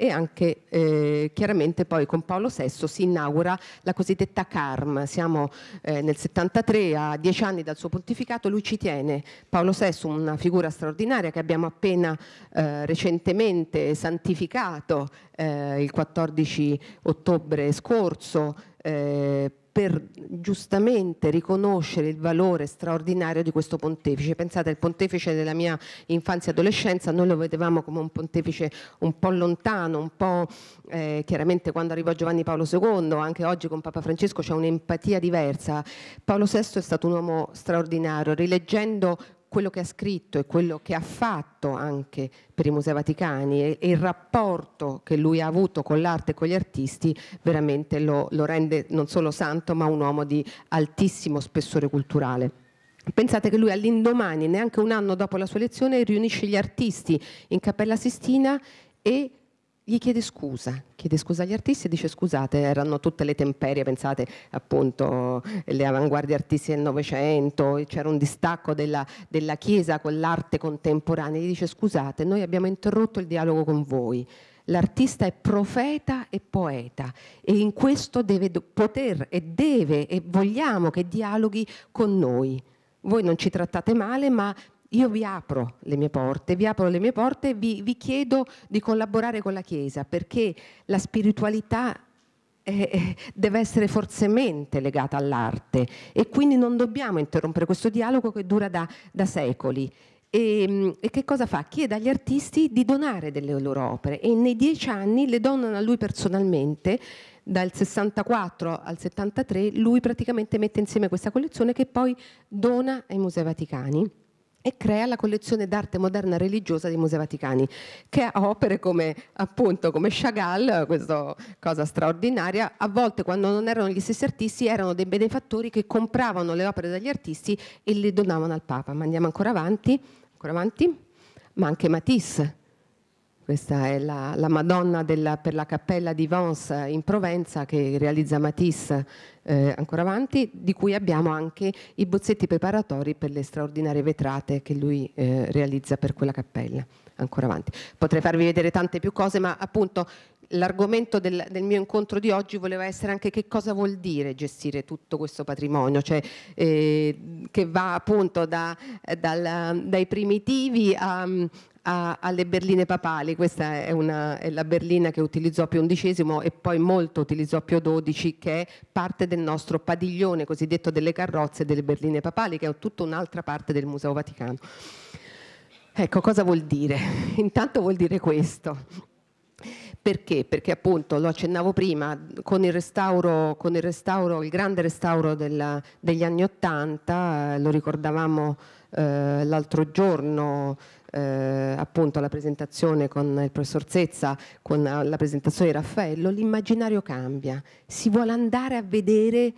e anche eh, chiaramente poi con Paolo VI si inaugura la cosiddetta CARM. Siamo eh, nel 73, a dieci anni dal suo pontificato, lui ci tiene. Paolo VI, una figura straordinaria che abbiamo appena eh, recentemente santificato eh, il 14 ottobre scorso eh, per giustamente riconoscere il valore straordinario di questo pontefice. Pensate, il pontefice della mia infanzia e adolescenza noi lo vedevamo come un pontefice un po' lontano, un po' eh, chiaramente quando arrivò Giovanni Paolo II, anche oggi con Papa Francesco c'è un'empatia diversa. Paolo VI è stato un uomo straordinario, rileggendo quello che ha scritto e quello che ha fatto anche per i Musei Vaticani e, e il rapporto che lui ha avuto con l'arte e con gli artisti veramente lo, lo rende non solo santo ma un uomo di altissimo spessore culturale. Pensate che lui all'indomani, neanche un anno dopo la sua lezione, riunisce gli artisti in Cappella Sistina e gli chiede scusa, chiede scusa agli artisti e dice scusate, erano tutte le temperie, pensate appunto le avanguardie artisti del Novecento, c'era un distacco della, della Chiesa con l'arte contemporanea, gli dice scusate, noi abbiamo interrotto il dialogo con voi. L'artista è profeta e poeta e in questo deve poter e deve e vogliamo che dialoghi con noi. Voi non ci trattate male, ma io vi apro le mie porte, vi apro le mie porte e vi, vi, chiedo di collaborare con la Chiesa perché la spiritualità eh, eh deve essere forzemente legata all'arte e quindi non dobbiamo interrompere questo dialogo che dura da, da secoli. E, ehm, e, che cosa fa? Chiede agli artisti di donare delle loro opere e nei dieci anni le donano a lui personalmente, dal 64 al 73, lui praticamente mette insieme questa collezione che poi dona ai Musei Vaticani e crea la collezione d'arte moderna religiosa dei Musei Vaticani, che ha opere come appunto come Chagall, questa cosa straordinaria, a volte quando non erano gli stessi artisti erano dei benefattori che compravano le opere dagli artisti e le donavano al Papa. Ma andiamo ancora avanti, ancora avanti, ma anche Matisse questa è la, la Madonna della, per la Cappella di Vence eh, in Provenza che realizza Matisse eh, ancora avanti, di cui abbiamo anche i bozzetti preparatori per le straordinarie vetrate che lui eh, realizza per quella cappella ancora avanti. Potrei farvi vedere tante più cose, ma appunto l'argomento del, del, mio incontro di oggi voleva essere anche che cosa vuol dire gestire tutto questo patrimonio, cioè eh, che va appunto da, dal, dai primitivi a, a, alle berline papali, questa è, una, è, la berlina che utilizzò Pio XI e poi molto utilizzò Pio XII che è parte del nostro padiglione cosiddetto delle carrozze delle berline papali che è tutta un'altra parte del Museo Vaticano. Ecco, cosa vuol dire? Intanto vuol dire questo. Perché? Perché appunto, lo accennavo prima, con il, restauro, con il, restauro, il grande restauro della, degli anni Ottanta, eh, lo ricordavamo eh, l'altro giorno, eh, appunto alla presentazione con il professor Zezza, con eh, la presentazione di Raffaello, l'immaginario cambia, si vuole andare a vedere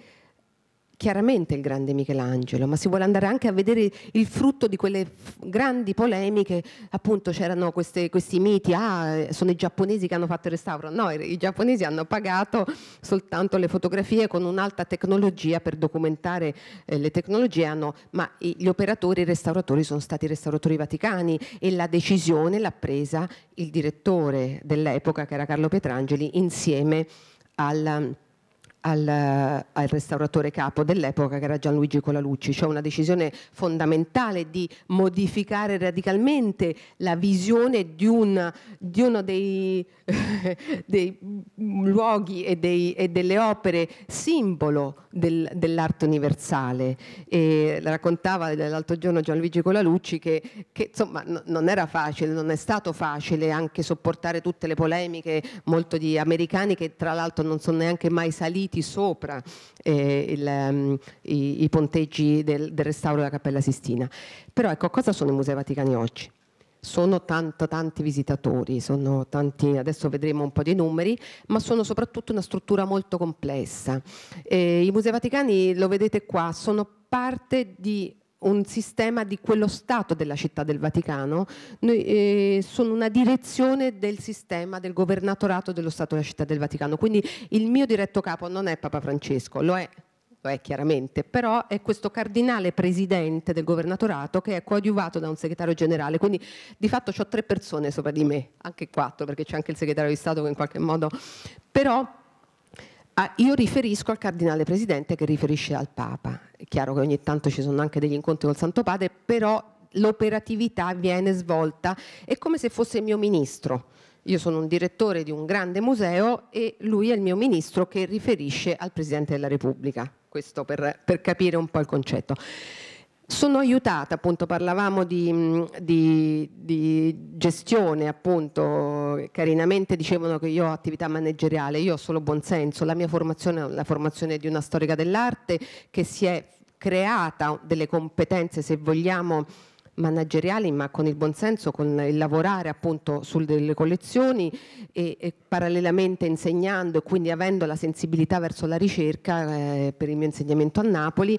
chiaramente il grande Michelangelo, ma si vuole andare anche a vedere il frutto di quelle grandi polemiche, appunto c'erano queste, questi miti, ah sono i giapponesi che hanno fatto il restauro, no, i, giapponesi hanno pagato soltanto le fotografie con un'alta tecnologia per documentare eh, le tecnologie, hanno, ma gli operatori, i restauratori sono stati i restauratori vaticani e la decisione l'ha presa il direttore dell'epoca che era Carlo Petrangeli insieme al al, al, restauratore capo dell'epoca che era Gianluigi Colalucci, cioè una decisione fondamentale di modificare radicalmente la visione di, una, di uno dei, [LAUGHS] dei, luoghi e, dei, e, delle opere simbolo del, dell'arte universale. E raccontava l'altro giorno Gianluigi Colalucci che, che insomma n- non era facile, non è stato facile anche sopportare tutte le polemiche molto di americani che tra l'altro non sono neanche mai saliti saliti sopra eh, il, um, i, i, ponteggi del, del restauro della Cappella Sistina. Però ecco, cosa sono i musei vaticani oggi? sono tanto, tanti visitatori, sono tanti, adesso vedremo un po' dei numeri, ma sono soprattutto una struttura molto complessa. Eh, I Musei Vaticani, lo vedete qua, sono parte di un sistema di quello Stato della città del Vaticano, noi, eh, sono una direzione del sistema del governatorato dello Stato della città del Vaticano. Quindi il mio diretto capo non è Papa Francesco, lo è lo è chiaramente, però è questo cardinale presidente del governatorato che è coadiuvato da un segretario generale, quindi di fatto ho tre persone sopra di me, anche quattro perché c'è anche il segretario di Stato che in qualche modo, però Ah, io riferisco al cardinale presidente che riferisce al Papa. È chiaro che ogni tanto ci sono anche degli incontri col Santo Padre, però l'operatività viene svolta, è come se fosse il mio ministro. Io sono un direttore di un grande museo e lui è il mio ministro che riferisce al Presidente della Repubblica, questo per, per capire un po' il concetto sono aiutata, appunto parlavamo di, di, di, gestione, appunto carinamente dicevano che io ho attività manageriale, io ho solo buonsenso, la mia formazione è la formazione di una storica dell'arte che si è creata delle competenze, se vogliamo, manageriali, ma con il buonsenso, con il lavorare appunto sulle collezioni e, e, parallelamente insegnando e quindi avendo la sensibilità verso la ricerca eh, per il mio insegnamento a Napoli,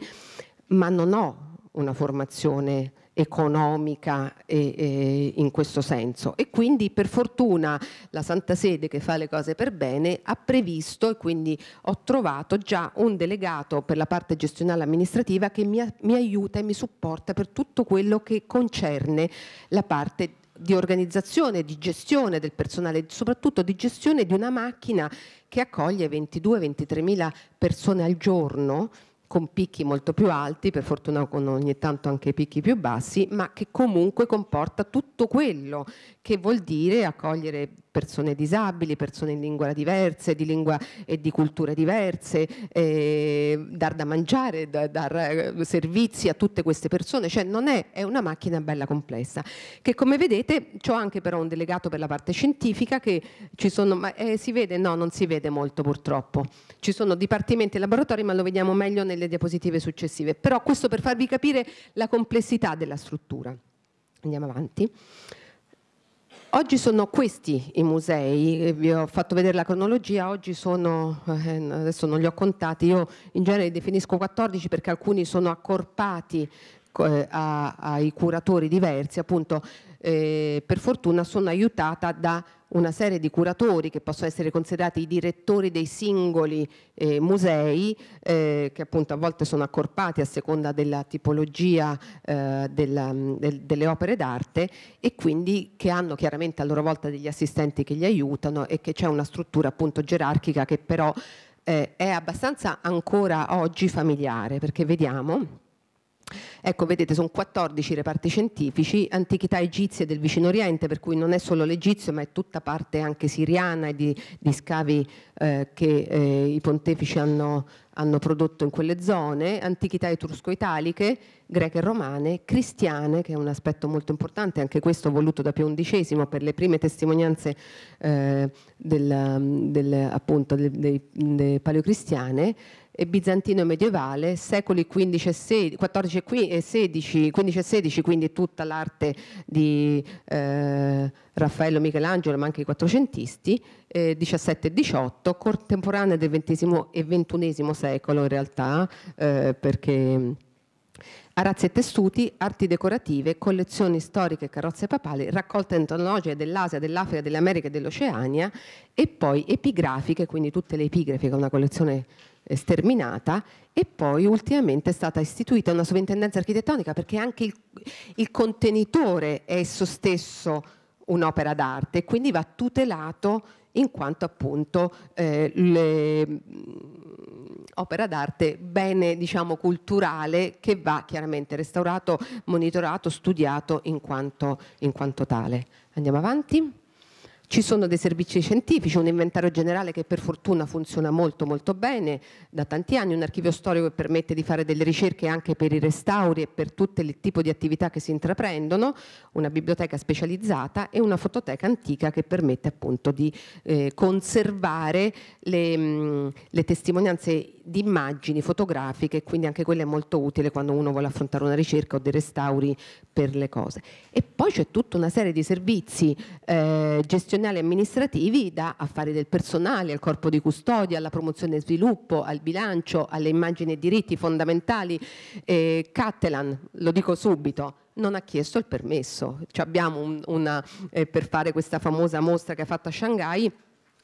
ma non ho una formazione economica e, e in questo senso e quindi per fortuna la Santa Sede che fa le cose per bene ha previsto e quindi ho trovato già un delegato per la parte gestionale amministrativa che mi, mi aiuta e mi supporta per tutto quello che concerne la parte di organizzazione, di gestione del personale, soprattutto di gestione di una macchina che accoglie 22-23 mila persone al giorno con picchi molto più alti, per fortuna con ogni tanto anche picchi più bassi, ma che comunque comporta tutto quello che vuol dire accogliere persone disabili, persone in lingua diverse, di lingua e di culture diverse, eh, dar da mangiare, dar, dar eh, servizi a tutte queste persone, cioè non è, è una macchina bella complessa, che come vedete ho anche però un delegato per la parte scientifica che ci sono, ma eh, si vede? No, non si vede molto purtroppo, ci sono dipartimenti e laboratori ma lo vediamo meglio nelle diapositive successive, però questo per farvi capire la complessità della struttura. Andiamo avanti. Oggi sono questi i musei, eh, vi ho fatto vedere la cronologia, oggi sono, eh, adesso non li ho contati, io in genere li definisco 14 perché alcuni sono accorpati eh, ai curatori diversi, appunto eh, per fortuna sono aiutata da una serie di curatori che possono essere considerati i direttori dei singoli eh, musei, eh, che appunto a volte sono accorpati a seconda della tipologia eh, della, del, delle opere d'arte e quindi che hanno chiaramente a loro volta degli assistenti che li aiutano e che c'è una struttura appunto gerarchica che però eh, è abbastanza ancora oggi familiare perché vediamo Ecco, vedete, sono 14 reparti scientifici, antichità egizie del vicino oriente, per cui non è solo l'Egizio, ma è tutta parte anche siriana e di, di scavi eh, che eh, i pontefici hanno, hanno prodotto in quelle zone, antichità etrusco-italiche, greche e romane, cristiane, che è un aspetto molto importante, anche questo voluto da Pio XI per le prime testimonianze eh, del, del, appunto, delle, delle paleocristiane, e bizantino medievale, secoli XV e XVI, XIV e XVI, XV e XVI quindi tutta l'arte di eh, Raffaello Michelangelo, ma anche i quattrocentisti, eh, XVII e XVIII, contemporanea del XX e XXI secolo in realtà, eh, perché arazzi e tessuti, arti decorative, collezioni storiche, carrozze papali, raccolte antologiche dell'Asia, dell'Africa, dell'America e dell'Oceania e poi epigrafiche, quindi tutte le epigrafiche, una collezione eh, sterminata e poi ultimamente è stata istituita una sovrintendenza architettonica perché anche il, il contenitore è esso stesso un'opera d'arte e quindi va tutelato in quanto appunto eh, le, mm, opera d'arte, bene diciamo culturale che va chiaramente restaurato, monitorato, studiato in quanto, in quanto tale. Andiamo avanti. Ci sono dei servizi scientifici, un inventario generale che per fortuna funziona molto molto bene da tanti anni, un archivio storico che permette di fare delle ricerche anche per i restauri e per tutto il tipo di attività che si intraprendono, una biblioteca specializzata e una fototeca antica che permette appunto di eh, conservare le, mh, mm, le testimonianze di immagini fotografiche, quindi anche quella è molto utile quando uno vuole affrontare una ricerca o dei restauri per le cose. E poi c'è tutta una serie di servizi eh, gestionati penali amministrativi da affari del personale, al corpo di custodia, alla promozione e sviluppo, al bilancio, alle immagini e diritti fondamentali. Eh, Cattelan, lo dico subito, non ha chiesto il permesso. Cioè abbiamo un, una, eh, per fare questa famosa mostra che ha fatto a Shanghai,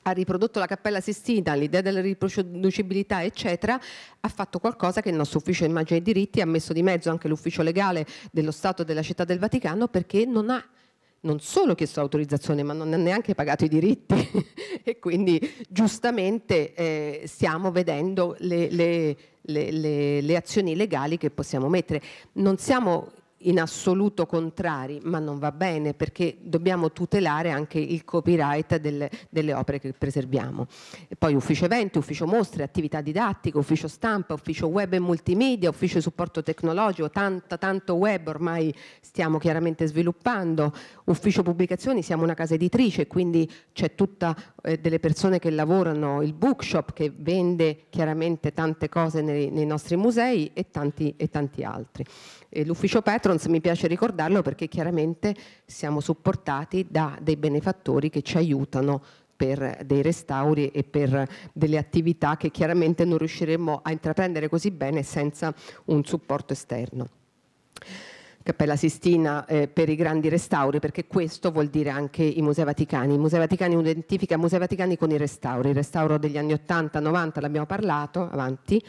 ha riprodotto la Cappella Sistina, l'idea della riproducibilità, eccetera, ha fatto qualcosa che il nostro ufficio immagini e diritti ha messo di mezzo anche l'ufficio legale dello Stato della Città del Vaticano perché non ha non solo chiesto l'autorizzazione ma non ha neanche pagato i diritti [LAUGHS] e quindi giustamente eh, stiamo vedendo le, le, le, le azioni legali che possiamo mettere. Non siamo in assoluto contrari, ma non va bene perché dobbiamo tutelare anche il copyright delle, delle opere che preserviamo. E poi ufficio eventi, ufficio mostre, attività didattiche, ufficio stampa, ufficio web e multimedia, ufficio supporto tecnologico, tanto, tanto web ormai stiamo chiaramente sviluppando, ufficio pubblicazioni, siamo una casa editrice, quindi c'è tutta eh, delle persone che lavorano, il bookshop che vende chiaramente tante cose nei, nei nostri musei e tanti, e tanti altri. l'ufficio petro Patrons mi piace ricordarlo perché chiaramente siamo supportati da dei benefattori che ci aiutano per dei restauri e per delle attività che chiaramente non riusciremmo a intraprendere così bene senza un supporto esterno. Cappella Sistina eh, per i grandi restauri, perché questo vuol dire anche i Musei Vaticani. I Musei Vaticani identifica i Musei Vaticani con i restauri, il restauro degli anni 80-90 l'abbiamo parlato, avanti.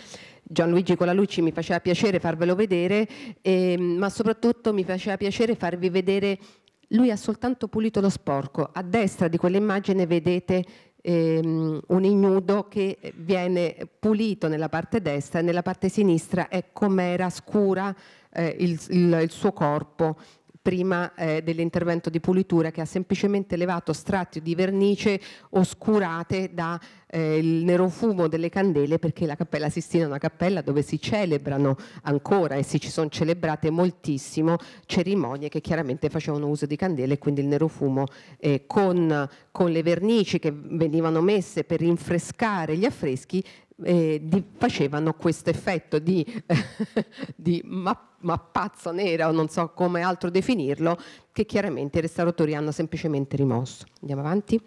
Gianluigi Colalucci mi faceva piacere farvelo vedere, eh, ma soprattutto mi faceva piacere farvi vedere, lui ha soltanto pulito lo sporco. A destra di quell'immagine vedete Ehm, un ignudo che viene pulito nella parte destra e nella parte sinistra è com'era scura eh, il, il, il suo corpo prima eh, dell'intervento di pulitura che ha semplicemente levato strati di vernice oscurate da eh, il nero fumo delle candele perché la Cappella Sistina è una cappella dove si celebrano ancora e si ci sono celebrate moltissimo cerimonie che chiaramente facevano uso di candele e quindi il nero fumo eh, con, con le vernici che venivano messe per rinfrescare gli affreschi eh, di, facevano questo effetto di, eh, [LAUGHS] di ma, mappazza nera o non so come altro definirlo che chiaramente i restauratori hanno semplicemente rimosso. Andiamo avanti.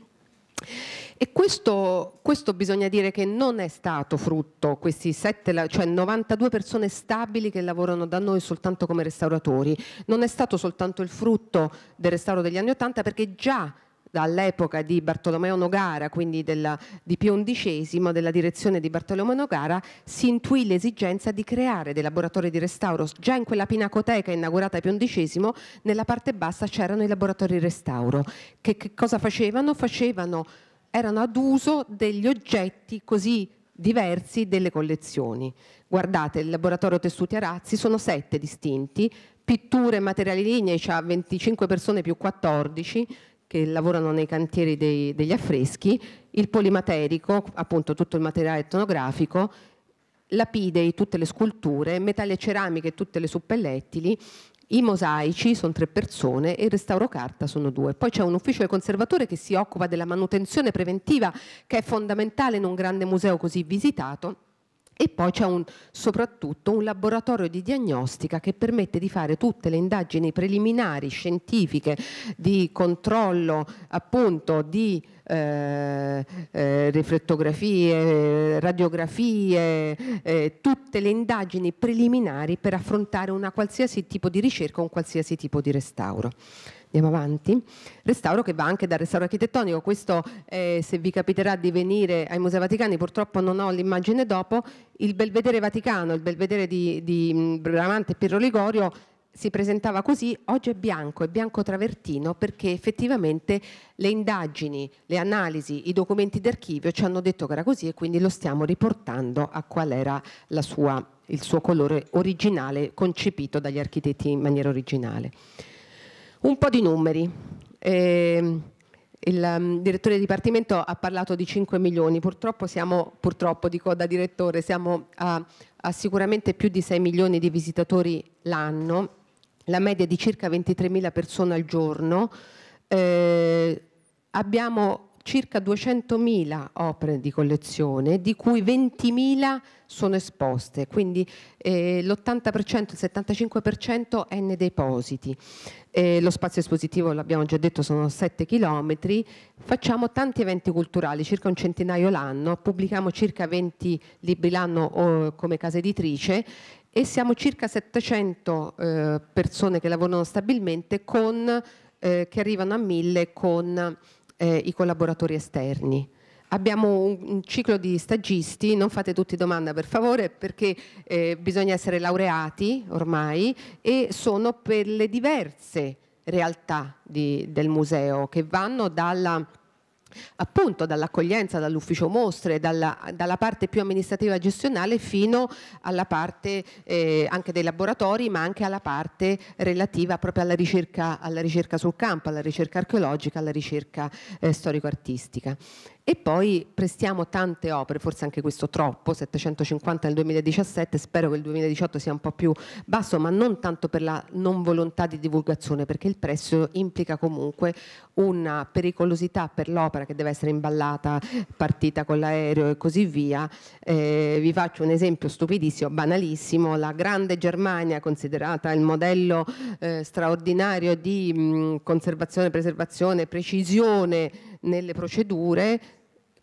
E questo, questo, bisogna dire che non è stato frutto, questi 7, cioè 92 persone stabili che lavorano da noi soltanto come restauratori, non è stato soltanto il frutto del restauro degli anni Ottanta perché già dall'epoca di Bartolomeo Nogara, quindi della, di Pio XI, della direzione di Bartolomeo Nogara, si intuì l'esigenza di creare dei laboratori di restauro. Già in quella pinacoteca inaugurata a Pio XI, nella parte bassa c'erano i laboratori di restauro. Che, che cosa facevano? Facevano erano ad uso degli oggetti così diversi delle collezioni. Guardate, il laboratorio Tessuti Arazzi sono sette distinti, pitture e materiali lignei c'ha 25 persone più 14 che lavorano nei cantieri dei, degli affreschi, il polimaterico, appunto tutto il materiale etnografico, lapidei, tutte le sculture, metalli e ceramiche, tutte le suppellettili, i mosaici sono tre persone e il restauro carta sono due. Poi c'è un ufficio del conservatore che si occupa della manutenzione preventiva che è fondamentale in un grande museo così visitato. E poi c'è un, soprattutto un laboratorio di diagnostica che permette di fare tutte le indagini preliminari, scientifiche, di controllo, appunto, di eh, eh, radiografie, eh, tutte le indagini preliminari per affrontare una qualsiasi tipo di ricerca, un qualsiasi tipo di restauro. Andiamo avanti. Restauro che va anche dal restauro architettonico. Questo, eh, se vi capiterà di venire ai Musei Vaticani, purtroppo non ho l'immagine dopo, il Belvedere Vaticano, il Belvedere di, di Bramante e Pirro Ligorio si presentava così, oggi è bianco, è bianco travertino perché effettivamente le indagini, le analisi, i documenti d'archivio ci hanno detto che era così e quindi lo stiamo riportando a qual era sua, il suo colore originale concepito dagli architetti in maniera originale. Un po' di numeri. Eh, il um, direttore di dipartimento ha parlato di 5 milioni, purtroppo siamo, purtroppo dico da direttore, siamo a, a sicuramente più di 6 milioni di visitatori l'anno la media di circa 23.000 persone al giorno, eh, abbiamo circa 200.000 opere di collezione, di cui 20.000 sono esposte, quindi eh, l'80%, il 75% è nei depositi. Eh, lo spazio espositivo, l'abbiamo già detto, sono 7 km. Facciamo tanti eventi culturali, circa un centinaio l'anno, pubblichiamo circa 20 libri l'anno oh, come casa editrice e siamo circa 700 eh, persone che lavorano stabilmente con, eh, che arrivano a 1000 con eh, i collaboratori esterni. Abbiamo un, un, ciclo di stagisti, non fate tutti domanda per favore perché eh, bisogna essere laureati ormai e sono per le diverse realtà di, del museo che vanno dalla appunto dall'accoglienza, dall'ufficio mostre, dalla, dalla, parte più amministrativa e gestionale fino alla parte eh, anche dei laboratori, ma anche alla parte relativa proprio alla ricerca, alla ricerca sul campo, alla ricerca archeologica, alla ricerca eh, storico-artistica. E poi prestiamo tante opere, forse anche questo troppo, 750 nel 2017, spero che il 2018 sia un po' più basso, ma non tanto per la non volontà di divulgazione, perché il prezzo implica comunque una pericolosità per l'opera che deve essere imballata, partita con l'aereo e così via. Eh, vi faccio un esempio stupidissimo, banalissimo, la grande Germania considerata il modello eh, straordinario di mh, conservazione, preservazione, precisione nelle procedure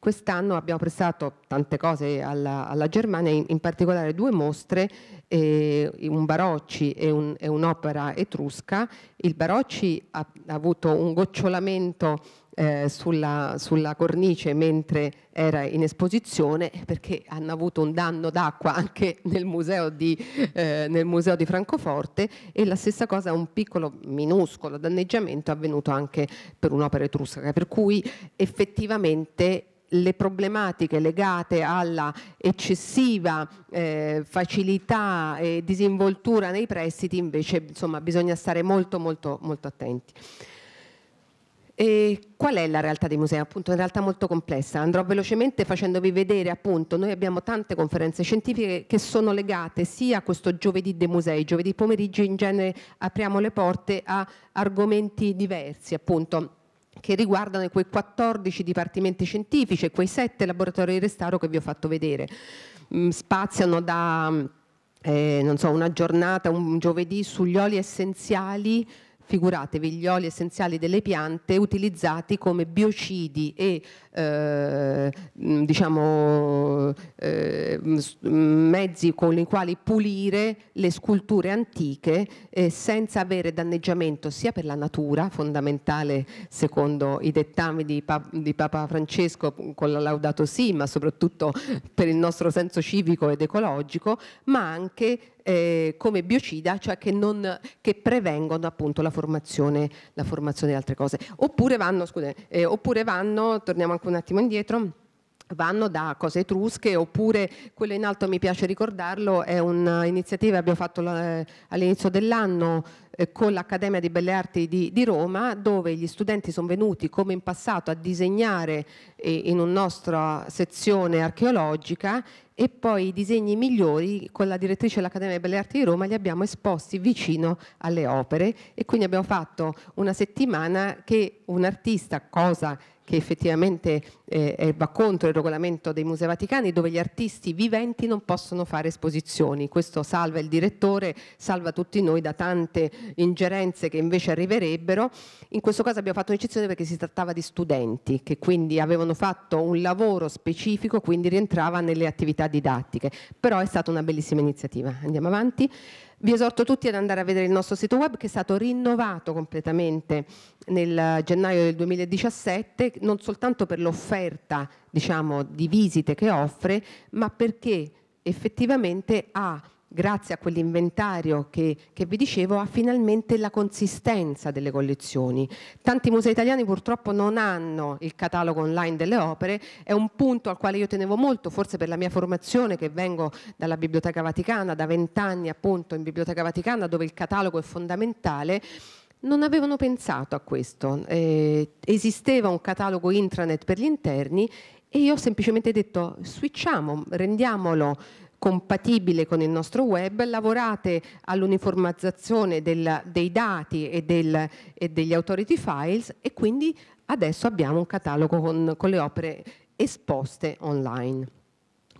Quest'anno abbiamo prestato tante cose alla, alla Germania, in, in, particolare due mostre, eh, un Barocci e, un, e, un'opera etrusca. Il Barocci ha, ha avuto un gocciolamento eh, sulla, sulla, cornice mentre era in esposizione perché hanno avuto un danno d'acqua anche nel museo, di, eh, nel museo di, Francoforte e la stessa cosa, un piccolo minuscolo danneggiamento è avvenuto anche per un'opera etrusca, per cui effettivamente le problematiche legate alla eccessiva eh, facilità e disinvoltura nei prestiti invece insomma, bisogna stare molto molto molto attenti. E qual è la realtà dei musei? Appunto, una realtà molto complessa. Andrò velocemente facendovi vedere, appunto, noi abbiamo tante conferenze scientifiche che sono legate sia a questo giovedì dei musei, giovedì pomeriggio in genere apriamo le porte a argomenti diversi, appunto che riguardano quei 14 dipartimenti scientifici e quei 7 laboratori di restauro che vi ho fatto vedere. Mm, spaziano da mm, eh, so, una giornata, un giovedì sugli oli essenziali figuratevi gli oli essenziali delle piante utilizzati come biocidi e eh, mm, diciamo, eh, mm, mm, mezzi con i quali pulire le sculture antiche eh, senza avere danneggiamento sia per la natura, fondamentale secondo i dettami di, Pap di Papa Francesco con la Laudato Si, ma soprattutto per il nostro senso civico ed ecologico, ma anche eh, come biocida, cioè che, non, che prevengono appunto la formazione, la formazione, di altre cose. Oppure vanno, scusate, eh, oppure vanno, torniamo anche un attimo indietro, vanno da cose etrusche oppure quello in alto mi piace ricordarlo è un'iniziativa che abbiamo fatto eh, all'inizio dell'anno eh, con l'Accademia di Belle Arti di, di, Roma dove gli studenti sono venuti come in passato a disegnare eh, in una nostra sezione archeologica e poi i disegni migliori con la direttrice dell'Accademia di Belle Arti di Roma li abbiamo esposti vicino alle opere e quindi abbiamo fatto una settimana che un artista, cosa che che effettivamente eh, va contro il regolamento dei Musei Vaticani dove gli artisti viventi non possono fare esposizioni. Questo salva il direttore, salva tutti noi da tante ingerenze che invece arriverebbero. In questo caso abbiamo fatto un'eccezione perché si trattava di studenti che quindi avevano fatto un lavoro specifico, quindi rientrava nelle attività didattiche. Però è stata una bellissima iniziativa. Andiamo avanti. Vi esorto tutti ad andare a vedere il nostro sito web che è stato rinnovato completamente nel gennaio del 2017, non soltanto per l'offerta diciamo, di visite che offre, ma perché effettivamente ha grazie a quell'inventario che, che, vi dicevo, ha finalmente la consistenza delle collezioni. Tanti musei italiani purtroppo non hanno il catalogo online delle opere, è un punto al quale io tenevo molto, forse per la mia formazione che vengo dalla Biblioteca Vaticana, da vent'anni appunto in Biblioteca Vaticana dove il catalogo è fondamentale. Non avevano pensato a questo, eh, esisteva un catalogo intranet per gli interni e io ho semplicemente detto switchiamo, rendiamolo compatibile con il nostro web, lavorate all'uniformizzazione dei dati e, del, e, degli authority files e quindi adesso abbiamo un catalogo con, con le opere esposte online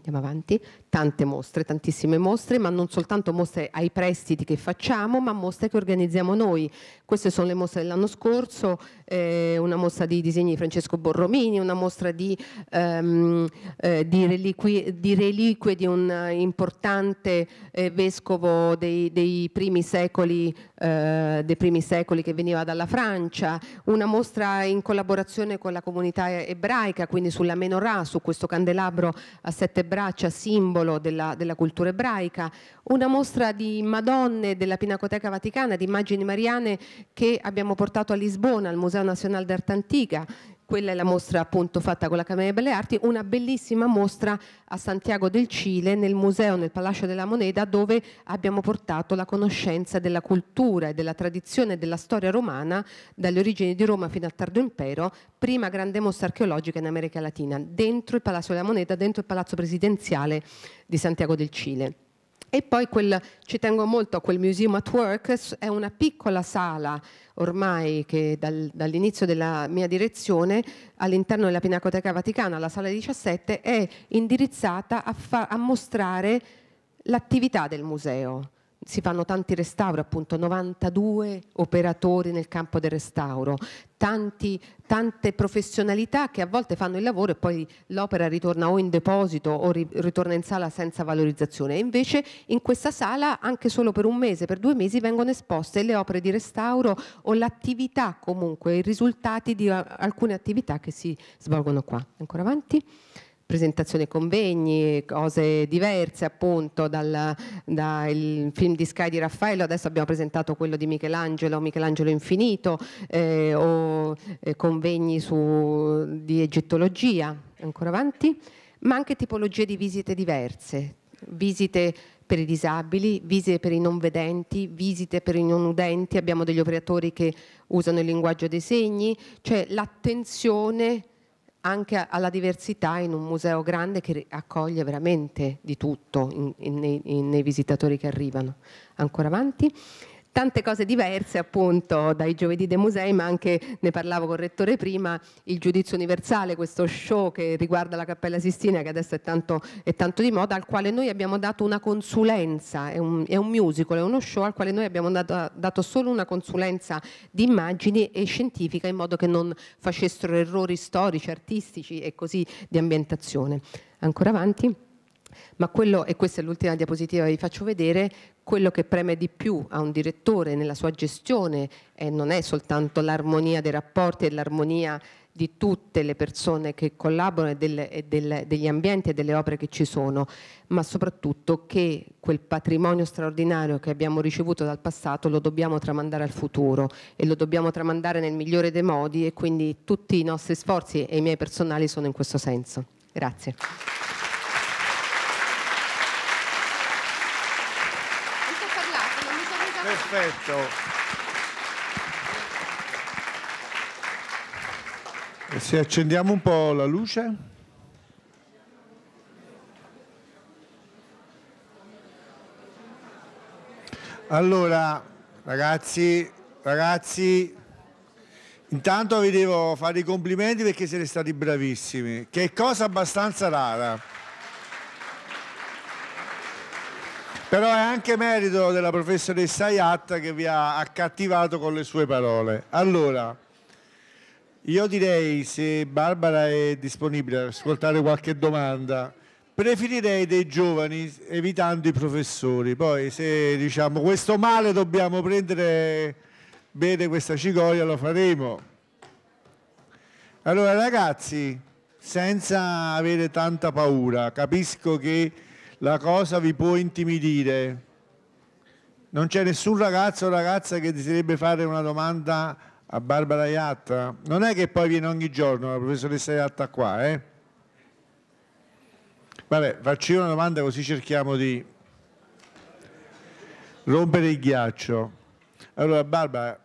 andiamo avanti, tante mostre, tantissime mostre, ma non soltanto mostre ai prestiti che facciamo, ma mostre che organizziamo noi. Queste sono le mostre dell'anno scorso, eh, una mostra di disegni di Francesco Borromini, una mostra di, ehm, eh, di, reliquie, di reliquie, di un eh, importante eh, vescovo dei, dei, primi secoli, eh, dei primi secoli che veniva dalla Francia, una mostra in collaborazione con la comunità ebraica, quindi sulla menorah, su questo candelabro a sette braccia, simbolo della, della cultura ebraica, una mostra di Madonne della Pinacoteca Vaticana, di immagini mariane che abbiamo portato a Lisbona, al Museo Museo Nazionale d'Arte Antica, quella è la mostra appunto fatta con la Camera delle Belle Arti, una bellissima mostra a Santiago del Cile nel museo, nel Palazzo della Moneda, dove abbiamo portato la conoscenza della cultura e della tradizione e della storia romana dalle origini di Roma fino al tardo impero, prima grande mostra archeologica in America Latina, dentro il Palazzo della Moneda, dentro il Palazzo Presidenziale di Santiago del Cile. E poi quel, ci tengo molto a quel Museum at Work, è una piccola sala ormai che dal, dall'inizio della mia direzione all'interno della Pinacoteca Vaticana, la sala 17, è indirizzata a, fa, a mostrare l'attività del museo si fanno tanti restauri, appunto 92 operatori nel campo del restauro, tanti, tante professionalità che a volte fanno il lavoro e poi l'opera ritorna o in deposito o ri, ritorna in sala senza valorizzazione. E invece in questa sala anche solo per un mese, per due mesi vengono esposte le opere di restauro o l'attività comunque, i risultati di alcune attività che si svolgono qua. Ancora avanti presentazioni e convegni, cose diverse appunto dal, dal film di Sky di Raffaello, adesso abbiamo presentato quello di Michelangelo, Michelangelo Infinito, eh, o eh, convegni su, di egittologia, ancora avanti, ma anche tipologie di visite diverse, visite per i disabili, visite per i non vedenti, visite per i non udenti, abbiamo degli operatori che usano il linguaggio dei segni, cioè l'attenzione anche alla diversità in un museo grande che accoglie veramente di tutto in, in, nei, nei visitatori che arrivano. Ancora avanti tante cose diverse appunto dai giovedì dei musei, ma anche ne parlavo con il rettore prima, il giudizio universale, questo show che riguarda la Cappella Sistina che adesso è tanto, è tanto di moda, al quale noi abbiamo dato una consulenza, è un, è un musical, è uno show al quale noi abbiamo dato, dato solo una consulenza di immagini e scientifica in modo che non facessero errori storici, artistici e così di ambientazione. Ancora avanti ma quello, e questa è l'ultima diapositiva che vi faccio vedere, quello che preme di più a un direttore nella sua gestione eh, non è soltanto l'armonia dei rapporti e l'armonia di tutte le persone che collaborano e, del, e del, degli ambienti e delle opere che ci sono, ma soprattutto che quel patrimonio straordinario che abbiamo ricevuto dal passato lo dobbiamo tramandare al futuro e lo dobbiamo tramandare nel migliore dei modi e quindi tutti i nostri sforzi e i miei personali sono in questo senso. Grazie. Perfetto. Se accendiamo un po' la luce. Allora, ragazzi, ragazzi, intanto vi devo fare i complimenti perché siete stati bravissimi, che è cosa abbastanza rara. Però è anche merito della professoressa Iatta che vi ha accattivato con le sue parole. Allora, io direi, se Barbara è disponibile ad ascoltare qualche domanda, preferirei dei giovani evitando i professori. Poi se diciamo questo male dobbiamo prendere bene questa cicoria, lo faremo. Allora ragazzi, senza avere tanta paura, capisco che la cosa vi può intimidire. Non c'è nessun ragazzo o ragazza che desidererebbe fare una domanda a Barbara Iatta. Non è che poi viene ogni giorno la professoressa Iatta qua, eh? Vabbè, faccio io una domanda così cerchiamo di rompere il ghiaccio. Allora, Barbara,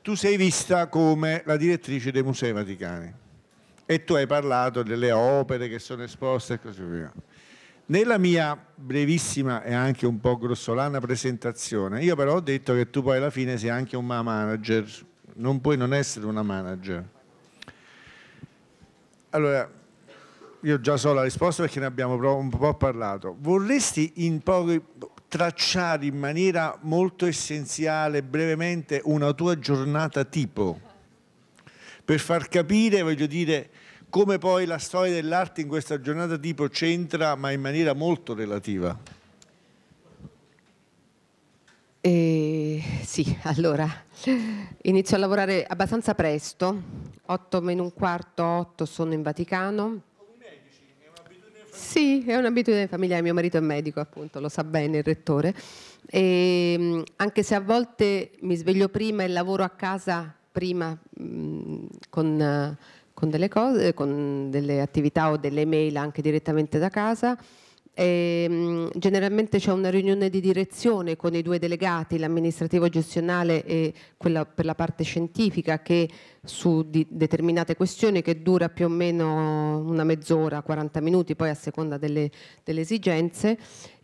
tu sei vista come la direttrice dei Musei Vaticani e tu hai parlato delle opere che sono esposte e così via. Nella mia brevissima e anche un po' grossolana presentazione, io però ho detto che tu poi alla fine sei anche una manager, non puoi non essere una manager. Allora, io già so la risposta perché ne abbiamo un po' parlato. Vorresti in pochi, tracciare in maniera molto essenziale, brevemente, una tua giornata tipo? Per far capire, voglio dire, come poi la storia dell'arte in questa giornata tipo c'entra ma in maniera molto relativa. Eh, sì, allora inizio a lavorare abbastanza presto, 8 meno un quarto, 8 sono in Vaticano. Sì, è un'abitudine familiare, mio marito è medico appunto, lo sa bene il rettore. E, ehm, anche se a volte mi sveglio prima e lavoro a casa prima mh, mm, con... Uh, con delle, cose, con delle attività o delle mail anche direttamente da casa. E, ehm, generalmente c'è una riunione di direzione con i due delegati, l'amministrativo gestionale e quella per la parte scientifica, che su determinate questioni che dura più o meno una mezz'ora, 40 minuti, poi a seconda delle, delle esigenze.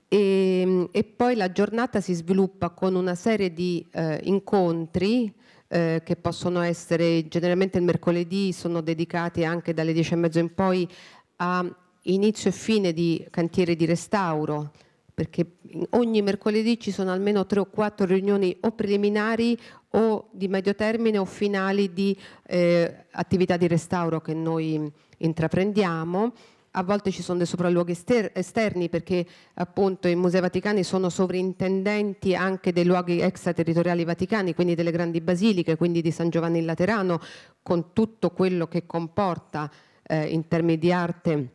E, ehm, e, poi la giornata si sviluppa con una serie di eh, incontri eh, che possono essere generalmente il mercoledì, sono dedicati anche dalle 10.30 in poi a inizio e fine di cantiere di restauro, perché ogni mercoledì ci sono almeno tre o quattro riunioni o preliminari o di medio termine o finali di eh, attività di restauro che noi intraprendiamo a volte ci sono dei sopralluoghi ester esterni perché appunto i musei vaticani sono sovrintendenti anche dei luoghi extraterritoriali vaticani, quindi delle grandi basiliche, quindi di San Giovanni in Laterano, con tutto quello che comporta eh, in termini di arte.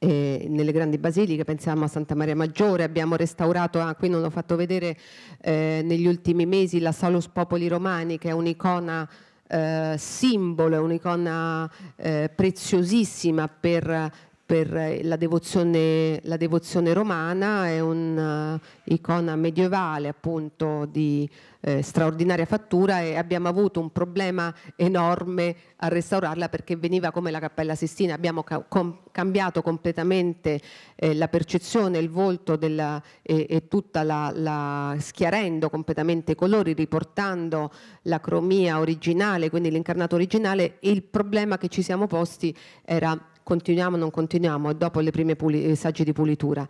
Eh, nelle grandi basiliche, pensiamo a Santa Maria Maggiore, abbiamo restaurato, ah, qui non ho fatto vedere eh, negli ultimi mesi, la Salus Popoli Romani che è un'icona eh, simbolo, è un'icona eh, preziosissima per per eh, la devozione, la devozione, romana, è un'icona eh, medievale appunto di eh, straordinaria fattura e abbiamo avuto un problema enorme a restaurarla perché veniva come la Cappella Sistina, abbiamo ca com cambiato completamente eh, la percezione, il volto della, eh, e, tutta la, la, schiarendo completamente i colori, riportando la cromia originale, quindi l'incarnato originale, e il problema che ci siamo posti era continuiamo o non continuiamo dopo le prime puli- saggi di pulitura.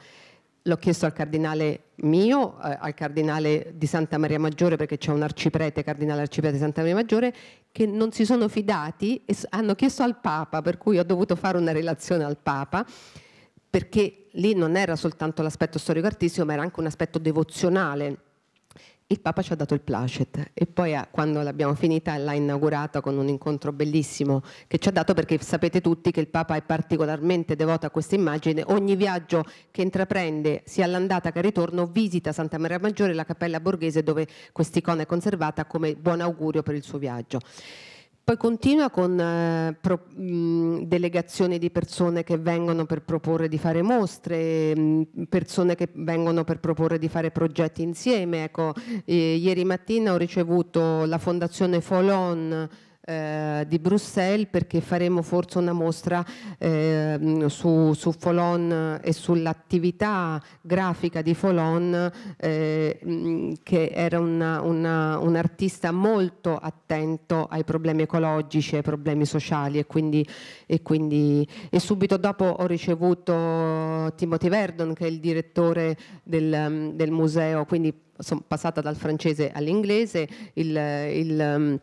L'ho chiesto al cardinale mio, eh, al cardinale di Santa Maria Maggiore, perché c'è un arciprete, cardinale arciprete di Santa Maria Maggiore, che non si sono fidati e hanno chiesto al Papa, per cui ho dovuto fare una relazione al Papa, perché lì non era soltanto l'aspetto storico-artistico, ma era anche un aspetto devozionale il Papa ci ha dato il placet e poi eh, quando l'abbiamo finita l'ha inaugurata con un incontro bellissimo che ci ha dato perché sapete tutti che il Papa è particolarmente devoto a questa immagine. Ogni viaggio che intraprende, sia all'andata che al ritorno, visita Santa Maria Maggiore, la cappella borghese dove quest'icona è conservata come buon augurio per il suo viaggio. Poi continua con eh, pro, mh, delegazioni di persone che vengono per proporre di fare mostre, mh, persone che vengono per proporre di fare progetti insieme. Ecco, eh, ieri mattina ho ricevuto la Fondazione Folon eh, di Bruxelles perché faremo forse una mostra eh, su, su, Folon eh, e sull'attività grafica di Folon eh, mm, che era una, una, un artista molto attento ai problemi ecologici, ai problemi sociali e quindi, e quindi e subito dopo ho ricevuto Timothy Verdon che è il direttore del, mm, del museo, quindi sono passata dal francese all'inglese, il, il mm,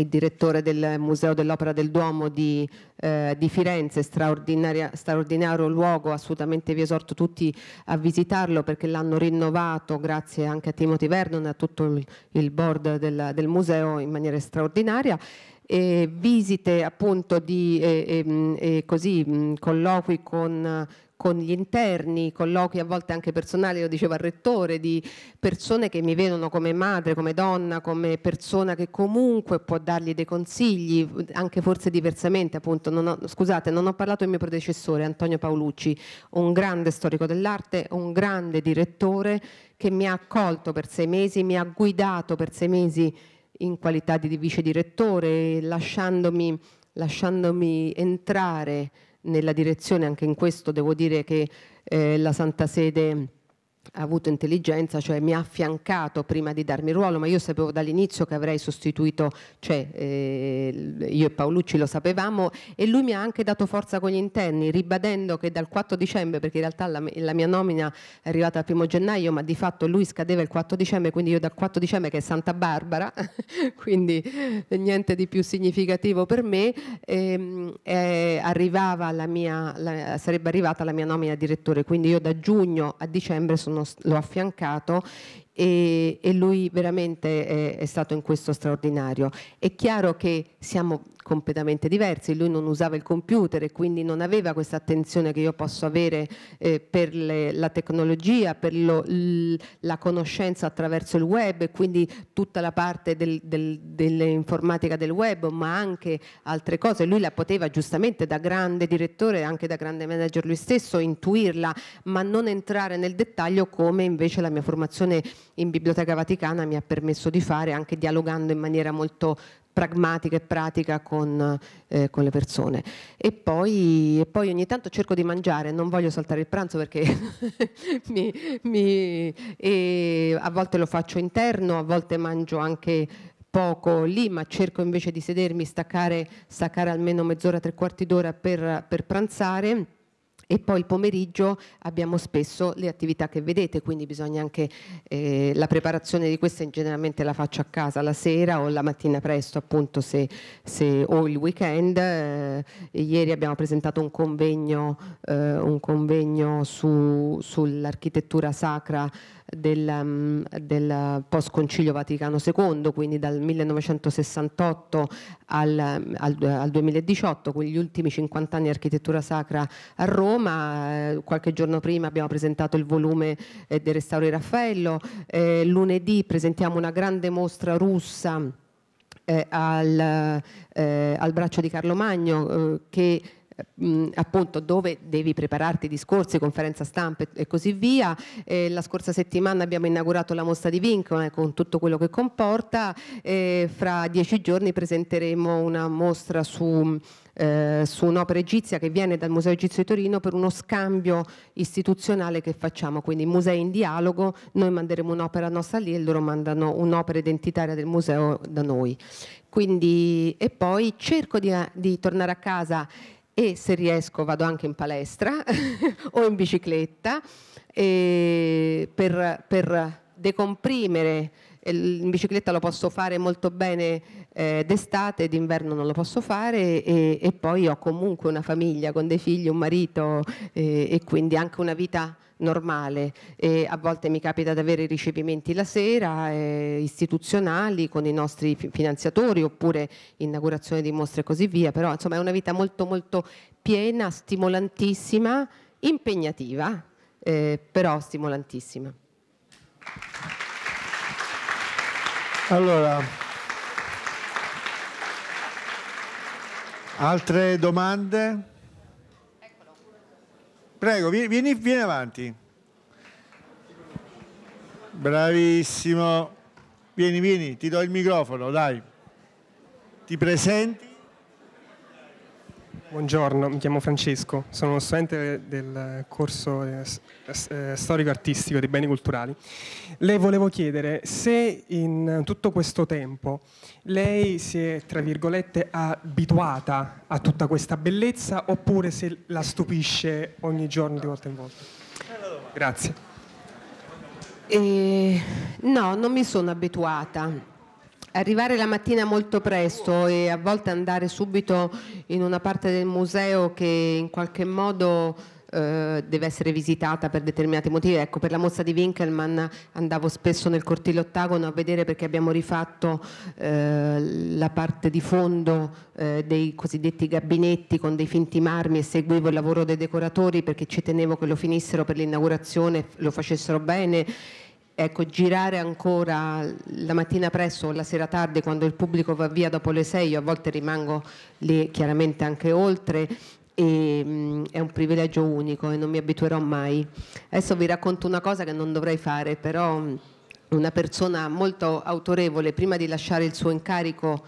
il direttore del Museo dell'Opera del Duomo di, eh, di Firenze, straordinario luogo, assolutamente vi esorto tutti a visitarlo perché l'hanno rinnovato grazie anche a Timothy Vernon e a tutto il board del, del museo in maniera straordinaria. E visite appunto di eh, eh, così, colloqui con con gli interni, colloqui a volte anche personali, lo diceva il rettore, di persone che mi vedono come madre, come donna, come persona che comunque può dargli dei consigli, anche forse diversamente appunto. Non ho, scusate, non ho parlato del mio predecessore Antonio Paolucci, un grande storico dell'arte, un grande direttore che mi ha accolto per sei mesi, mi ha guidato per sei mesi in qualità di vice direttore, lasciandomi, lasciandomi entrare nella direzione, anche in questo devo dire che eh, la Santa Sede ha avuto intelligenza, cioè mi ha affiancato prima di darmi il ruolo, ma io sapevo dall'inizio che avrei sostituito, cioè eh, io e Paolucci lo sapevamo e lui mi ha anche dato forza con gli interni, ribadendo che dal 4 dicembre, perché in realtà la, la mia nomina è arrivata al primo gennaio, ma di fatto lui scadeva il 4 dicembre, quindi io dal 4 dicembre che è Santa Barbara, [LAUGHS] quindi niente di più significativo per me, ehm, eh, arrivava la mia, la, sarebbe arrivata la mia nomina direttore, quindi io da giugno a dicembre sono hanno, l'ho affiancato e, e lui veramente è, è, stato in questo straordinario. È chiaro che siamo completamente diversi, lui non usava il computer e quindi non aveva questa attenzione che io posso avere eh, per le, la tecnologia, per lo, la conoscenza attraverso il web e quindi tutta la parte del, del, dell'informatica del web, ma anche altre cose. Lui la poteva giustamente da grande direttore, e anche da grande manager lui stesso, intuirla, ma non entrare nel dettaglio come invece la mia formazione in Biblioteca Vaticana mi ha permesso di fare anche dialogando in maniera molto pragmatica e pratica con, eh, con le persone. E poi, e poi, ogni tanto cerco di mangiare, non voglio saltare il pranzo perché [LAUGHS] mi, mi, a volte lo faccio interno, a volte mangio anche poco lì, ma cerco invece di sedermi, staccare, staccare almeno mezz'ora, tre quarti d'ora per, per pranzare e poi il pomeriggio abbiamo spesso le attività che vedete, quindi bisogna anche eh, la preparazione di queste generalmente la faccio a casa la sera o la mattina presto appunto se, se, o il weekend. Eh, ieri abbiamo presentato un convegno, eh, un convegno su, sull'architettura sacra del, mm, del post concilio Vaticano II, quindi dal 1968 al, mm, al, al 2018, quindi gli ultimi 50 anni di architettura sacra a Roma. Eh, qualche giorno prima abbiamo presentato il volume eh, dei restauri Raffaello, eh, lunedì presentiamo una grande mostra russa. Eh, al, eh, al, braccio di Carlo Magno che mh, appunto dove devi prepararti discorsi, conferenza stampa e, così via. Eh, la scorsa settimana abbiamo inaugurato la mostra di Vincone eh, con tutto quello che comporta. Eh, fra dieci giorni presenteremo una mostra su eh, su un'opera egizia che viene dal Museo Egizio di Torino per uno scambio istituzionale che facciamo, quindi musei in dialogo, noi manderemo un'opera nostra lì e loro mandano un'opera identitaria del museo da noi. Quindi, e poi cerco di, di tornare a casa e se riesco vado anche in palestra [LAUGHS] o in bicicletta per, per, decomprimere. In bicicletta lo posso fare molto bene eh, d'estate, d'inverno non lo posso fare e, e, poi ho comunque una famiglia con dei figli, un marito eh, e quindi anche una vita normale. E a volte mi capita di avere ricevimenti la sera, eh, istituzionali con i nostri finanziatori oppure inaugurazione di mostre e così via, però insomma è una vita molto molto piena, stimolantissima, impegnativa, eh, però stimolantissima. Allora, altre domande? Prego, vieni, vieni avanti. Bravissimo. Vieni, vieni, ti do il microfono, dai. Ti presenti? Buongiorno, mi chiamo Francesco, sono uno studente del corso eh, eh, storico-artistico dei beni culturali. Le volevo chiedere se in tutto questo tempo lei si è, tra virgolette, abituata a tutta questa bellezza oppure se la stupisce ogni giorno di volta in volta. Grazie. Eh, no, non mi sono abituata Arrivare la mattina molto presto e a volte andare subito in una parte del museo che in qualche modo eh, deve essere visitata per determinati motivi. Ecco, per la mostra di Winkelmann andavo spesso nel cortile ottagono a vedere perché abbiamo rifatto eh, la parte di fondo eh, dei cosiddetti gabinetti con dei finti marmi e seguivo il lavoro dei decoratori perché ci tenevo che lo finissero per l'inaugurazione, lo facessero bene ecco, girare ancora la mattina presto o la sera tardi quando il pubblico va via dopo le sei, io a volte rimango lì chiaramente anche oltre, e, mh, mm, è un privilegio unico e non mi abituerò mai. Adesso vi racconto una cosa che non dovrei fare, però mm, una persona molto autorevole prima di lasciare il suo incarico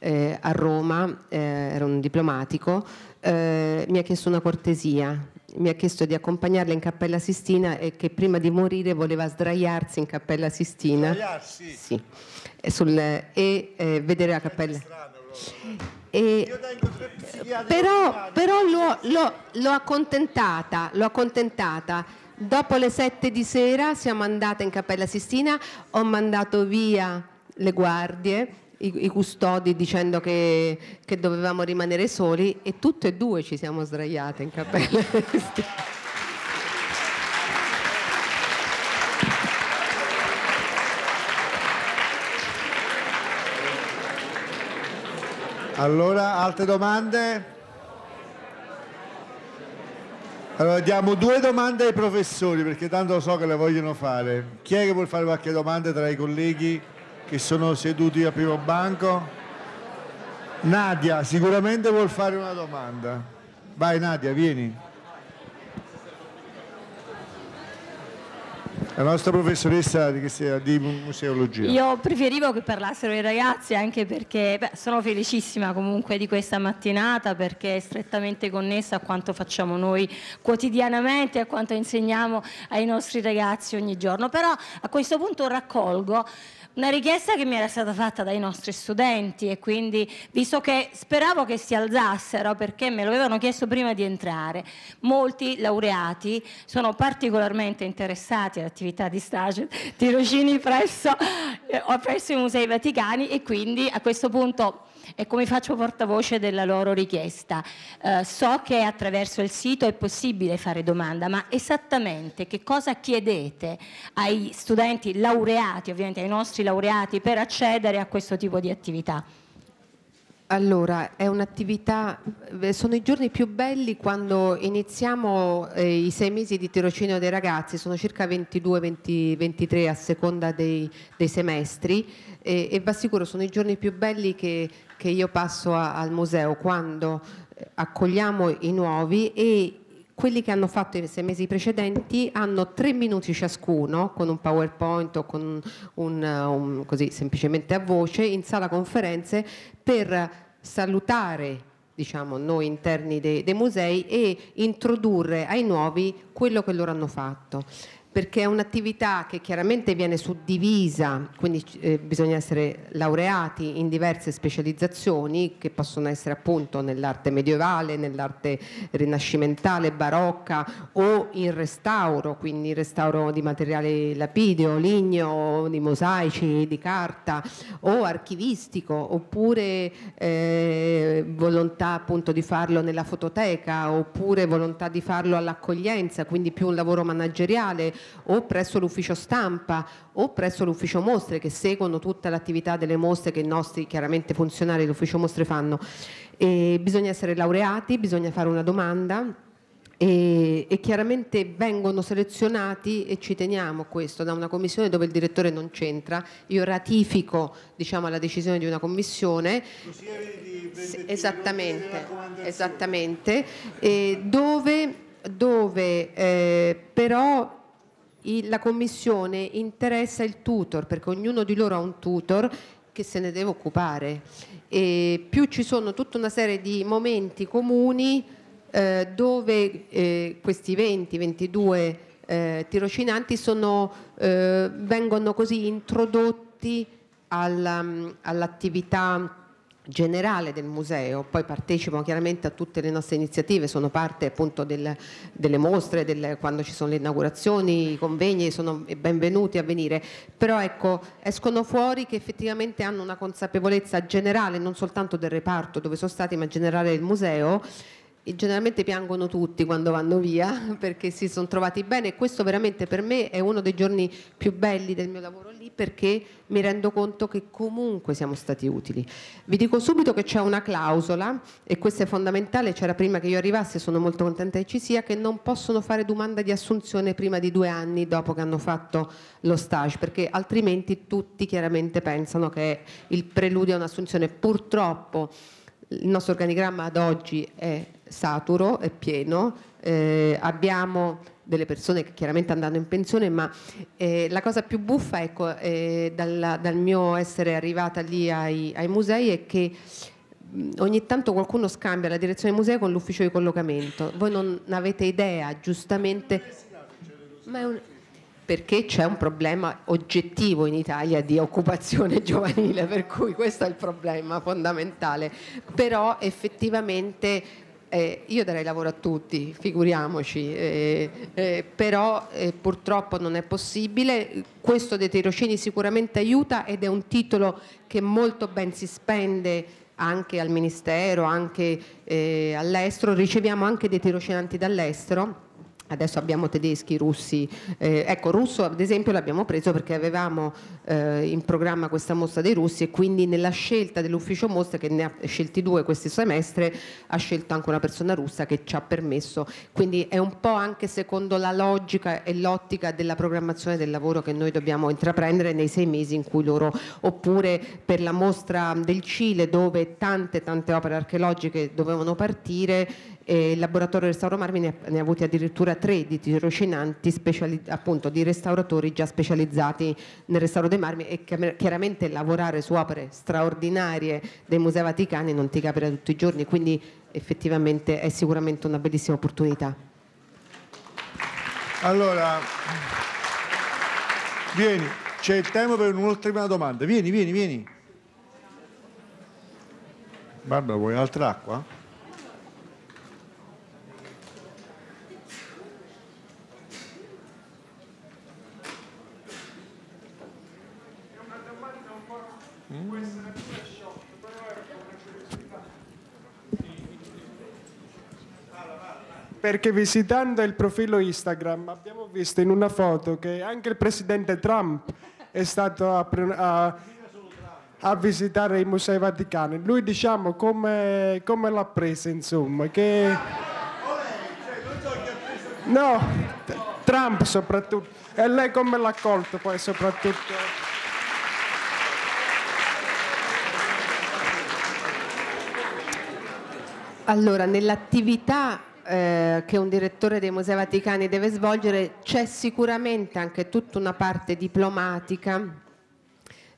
eh, a Roma, eh, era un diplomatico, eh, mi ha chiesto una cortesia mi ha chiesto di accompagnarla in Cappella Sistina e che prima di morire voleva sdraiarsi in Cappella Sistina. Sdraiarsi? Sì, e, sul, e eh, vedere la cappella. E, però, però l'ho accontentata, l'ho accontentata. Dopo le sette di sera siamo andate in Cappella Sistina, ho mandato via le guardie i, i custodi dicendo che, che, dovevamo rimanere soli e tutte e due ci siamo sdraiate in cappella. Allora, altre domande? Allora, diamo due domande ai professori perché tanto so che le vogliono fare. Chi è che vuol fare qualche domanda tra i colleghi? che sono seduti a primo banco. Nadia sicuramente vuol fare una domanda. Vai Nadia, vieni. La nostra professoressa di, museologia. Io preferivo che parlassero i ragazzi anche perché beh, sono felicissima comunque di questa mattinata perché è strettamente connessa a quanto facciamo noi quotidianamente, a quanto insegniamo ai nostri ragazzi ogni giorno. Però a questo punto raccolgo una richiesta che mi era stata fatta dai nostri studenti e quindi, visto che speravo che si alzassero perché me lo avevano chiesto prima di entrare, molti laureati sono particolarmente interessati all'attività di stage, tirocini presso, eh, presso i Musei Vaticani e quindi a questo punto e come faccio portavoce della loro richiesta. Eh, so che attraverso il sito è possibile fare domanda, ma esattamente che cosa chiedete ai studenti laureati, ovviamente ai nostri laureati, per accedere a questo tipo di attività? Allora, è un'attività, eh, sono i giorni più belli quando iniziamo eh, i sei mesi di tirocinio dei ragazzi, sono circa 22, 20, 23 a seconda dei, dei semestri e, e va sicuro sono i giorni più belli che che io passo a, al museo quando eh, accogliamo i nuovi e quelli che hanno fatto i sei mesi precedenti hanno tre minuti ciascuno con un PowerPoint o con un, un così semplicemente a voce in sala conferenze per salutare diciamo, noi interni dei, dei musei e introdurre ai nuovi quello che loro hanno fatto perché è un'attività che chiaramente viene suddivisa, quindi eh, bisogna essere laureati in diverse specializzazioni che possono essere appunto nell'arte medievale, nell'arte rinascimentale, barocca o in restauro, quindi restauro di materiale lapideo, ligneo, di mosaici, di carta o archivistico oppure eh, volontà appunto di farlo nella fototeca oppure volontà di farlo all'accoglienza, quindi più un lavoro manageriale o presso l'ufficio stampa o presso l'ufficio mostre che seguono tutta l'attività delle mostre che i nostri chiaramente funzionari dell'ufficio mostre fanno. E bisogna essere laureati, bisogna fare una domanda. E, e, chiaramente vengono selezionati e ci teniamo questo da una commissione dove il direttore non c'entra io ratifico diciamo, la decisione di una commissione di esattamente, esattamente dove, dove eh, però la commissione interessa il tutor perché ognuno di loro ha un tutor che se ne deve occupare e più ci sono tutta una serie di momenti comuni eh, dove eh, questi 20-22 eh, tirocinanti sono, eh, vengono così introdotti mm, all'attività generale del museo, poi partecipo chiaramente a tutte le nostre iniziative, sono parte appunto del, delle mostre, del, quando ci sono le inaugurazioni, i convegni, sono benvenuti a venire, però ecco, escono fuori che effettivamente hanno una consapevolezza generale, non soltanto del reparto dove sono stati, ma generale del museo generalmente piangono tutti quando vanno via [LAUGHS] perché si sono trovati bene e questo veramente per me è uno dei giorni più belli del mio lavoro lì perché mi rendo conto che comunque siamo stati utili. Vi dico subito che c'è una clausola e questa è fondamentale, c'era prima che io arrivassi, e sono molto contenta che ci sia, che non possono fare domanda di assunzione prima di due anni dopo che hanno fatto lo stage perché altrimenti tutti chiaramente pensano che il preludio a un'assunzione purtroppo il nostro organigramma ad oggi è saturo, è pieno, eh, abbiamo delle persone che chiaramente andando in pensione, ma eh, la cosa più buffa, ecco, eh, dal, dal, mio essere arrivata lì ai, ai musei è che mm, ogni tanto qualcuno scambia la direzione del museo con l'ufficio di collocamento. Voi non avete idea, giustamente. Un... perché c'è un problema oggettivo in Italia di occupazione [LAUGHS] giovanile, per cui questo è il problema fondamentale. Però effettivamente eh, io darei lavoro a tutti, figuriamoci, eh, eh, però eh, purtroppo non è possibile. Questo dei tirocini sicuramente aiuta ed è un titolo che molto ben si spende anche al Ministero, anche eh, all'estero. Riceviamo anche dei tirocinanti dall'estero adesso abbiamo tedeschi, russi, eh, ecco russo ad esempio l'abbiamo preso perché avevamo eh, in programma questa mostra dei russi e quindi nella scelta dell'ufficio mostra che ne ha scelti due questo semestre ha scelto anche una persona russa che ci ha permesso, quindi è un po' anche secondo la logica e l'ottica della programmazione del lavoro che noi dobbiamo intraprendere nei sei mesi in cui loro, oppure per la mostra del Cile dove tante tante opere archeologiche dovevano partire e il laboratorio Restauro Marmi ne ha, ne ha avuti addirittura tre di tirocinanti appunto di restauratori già specializzati nel restauro dei marmi e chiaramente lavorare su opere straordinarie dei Musei Vaticani non ti capita tutti i giorni, quindi effettivamente è sicuramente una bellissima opportunità. Allora, vieni, c'è il tempo per un'ultima domanda. Vieni, vieni, vieni. Barbara, vuoi altra acqua? perché visitando il profilo Instagram abbiamo visto in una foto che anche il presidente Trump è stato a, a, a visitare i Musei Vaticani. Lui diciamo come, come l'ha presa, insomma. Che... No, Trump soprattutto. E lei come l'ha colto poi soprattutto? Allora, nell'attività eh, che un direttore dei Musei Vaticani deve svolgere, c'è sicuramente anche tutta una parte diplomatica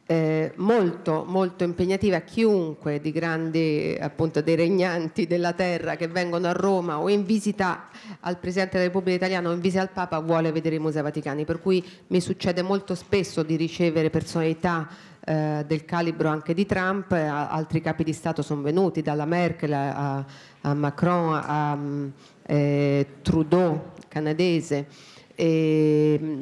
eh, molto, molto impegnativa. Chiunque di grandi, appunto, dei regnanti della terra che vengono a Roma o in visita al Presidente della Repubblica Italiana o in visita al Papa vuole vedere i Musei Vaticani. Per cui mi succede molto spesso di ricevere personalità eh, del calibro anche di Trump, eh, altri capi di Stato sono venuti, dalla Merkel a, a Macron a, a mm, eh, Trudeau canadese. E, mm,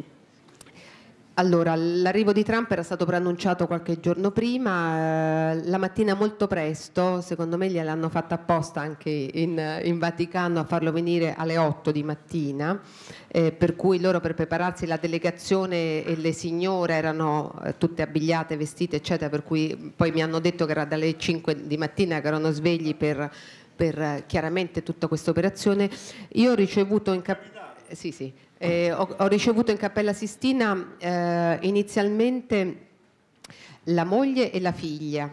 allora, l'arrivo di Trump era stato preannunciato qualche giorno prima, eh, la mattina molto presto, secondo me gliel'hanno fatta apposta anche in, in, Vaticano a farlo venire alle 8 di mattina, eh, per cui loro per prepararsi la delegazione e le signore erano eh, tutte abbigliate, vestite, eccetera, per cui poi mi hanno detto che era dalle 5 di mattina che erano svegli per, per eh, chiaramente tutta questa operazione. Io ho ricevuto in cap- sì, sì. Eh, ho, ho, ricevuto in Cappella Sistina eh, inizialmente la moglie e la figlia,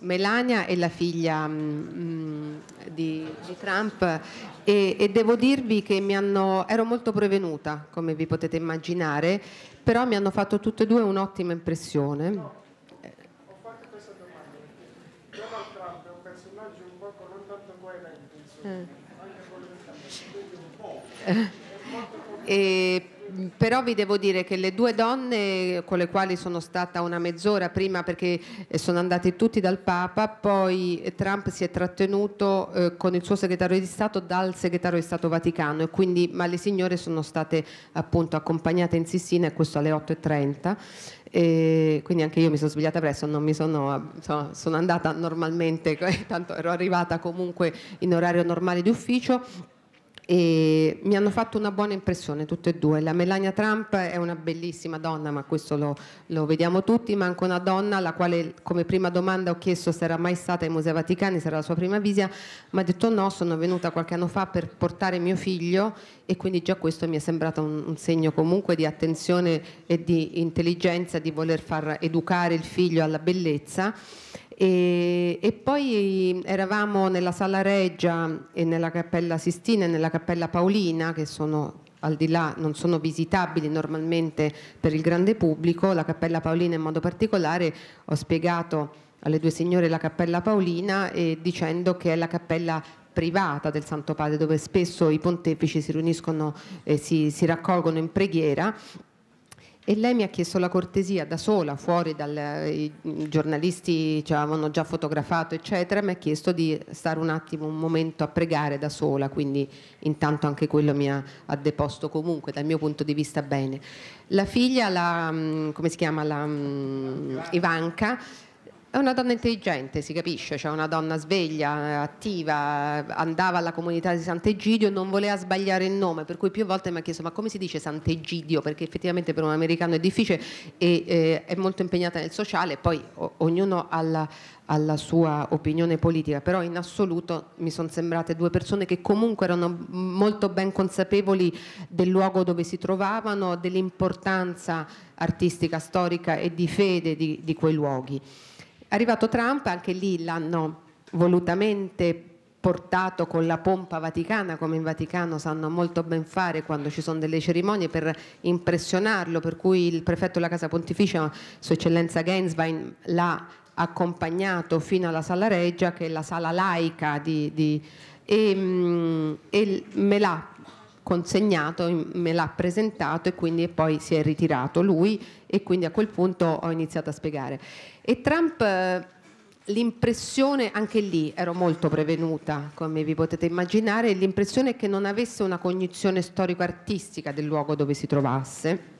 Melania e la figlia mh, mm, mm, di, di, Trump e, e, devo dirvi che mi hanno, ero molto prevenuta, come vi potete immaginare, però mi hanno fatto tutte e due un'ottima impressione. ho fatto questa domanda. Donald Trump è un personaggio un poco non tanto coerente, insomma, eh. anche con le un po'. E mm, però vi devo dire che le due donne con le quali sono stata una mezz'ora prima perché eh, sono andati tutti dal Papa, poi Trump si è trattenuto eh, con il suo segretario di Stato dal segretario di Stato Vaticano e quindi, ma le signore sono state appunto accompagnate in Sissina e questo alle 8.30. E quindi anche io mi sono svegliata presto, non mi sono, insomma, sono andata normalmente, [LAUGHS] tanto ero arrivata comunque in orario normale di ufficio e mi hanno fatto una buona impressione tutte e due. La Melania Trump è una bellissima donna, ma questo lo, lo vediamo tutti, ma anche una donna alla quale come prima domanda ho chiesto se era mai stata ai Musei Vaticani, se era la sua prima visita, ma ha detto no, sono venuta qualche anno fa per portare mio figlio e quindi già questo mi è sembrato un, un segno comunque di attenzione e di intelligenza, di voler far educare il figlio alla bellezza. E, e, poi eravamo nella Sala Reggia e nella Cappella Sistina e nella Cappella Paolina, che sono al di là, non sono visitabili normalmente per il grande pubblico, la Cappella Paolina in modo particolare, ho spiegato alle due signore la Cappella Paolina eh, dicendo che è la cappella privata del Santo Padre dove spesso i pontefici si riuniscono e si, si raccolgono in preghiera e lei mi ha chiesto la cortesia da sola, fuori dai giornalisti ci avevano già fotografato, eccetera, mi ha chiesto di stare un attimo, un momento a pregare da sola, quindi intanto anche quello mi ha, ha deposto comunque dal mio punto di vista bene. La figlia, la, mm, come si chiama, la, mm, Ivanka è una donna intelligente, si capisce, cioè una donna sveglia, attiva, andava alla comunità di Sant'Egidio, non voleva sbagliare il nome, per cui più volte mi ha chiesto ma come si dice Sant'Egidio, perché effettivamente per un americano è difficile e eh, è molto impegnata nel sociale, poi o, ognuno ha la, alla sua opinione politica, però in assoluto mi sono sembrate due persone che comunque erano molto ben consapevoli del luogo dove si trovavano, dell'importanza artistica, storica e di fede di, di quei luoghi. Arrivato Trump, anche lì l'hanno volutamente portato con la pompa vaticana, come in Vaticano sanno molto ben fare quando ci sono delle cerimonie per impressionarlo, per cui il prefetto della Casa Pontificia, Sua Eccellenza Gainswein, l'ha accompagnato fino alla sala reggia, che è la sala laica di, di, e, mm, e me l'ha consegnato, me l'ha presentato e quindi poi si è ritirato lui e quindi a quel punto ho iniziato a spiegare. E Trump, eh, l'impressione, anche lì ero molto prevenuta, come vi potete immaginare, l'impressione è che non avesse una cognizione storico-artistica del luogo dove si trovasse.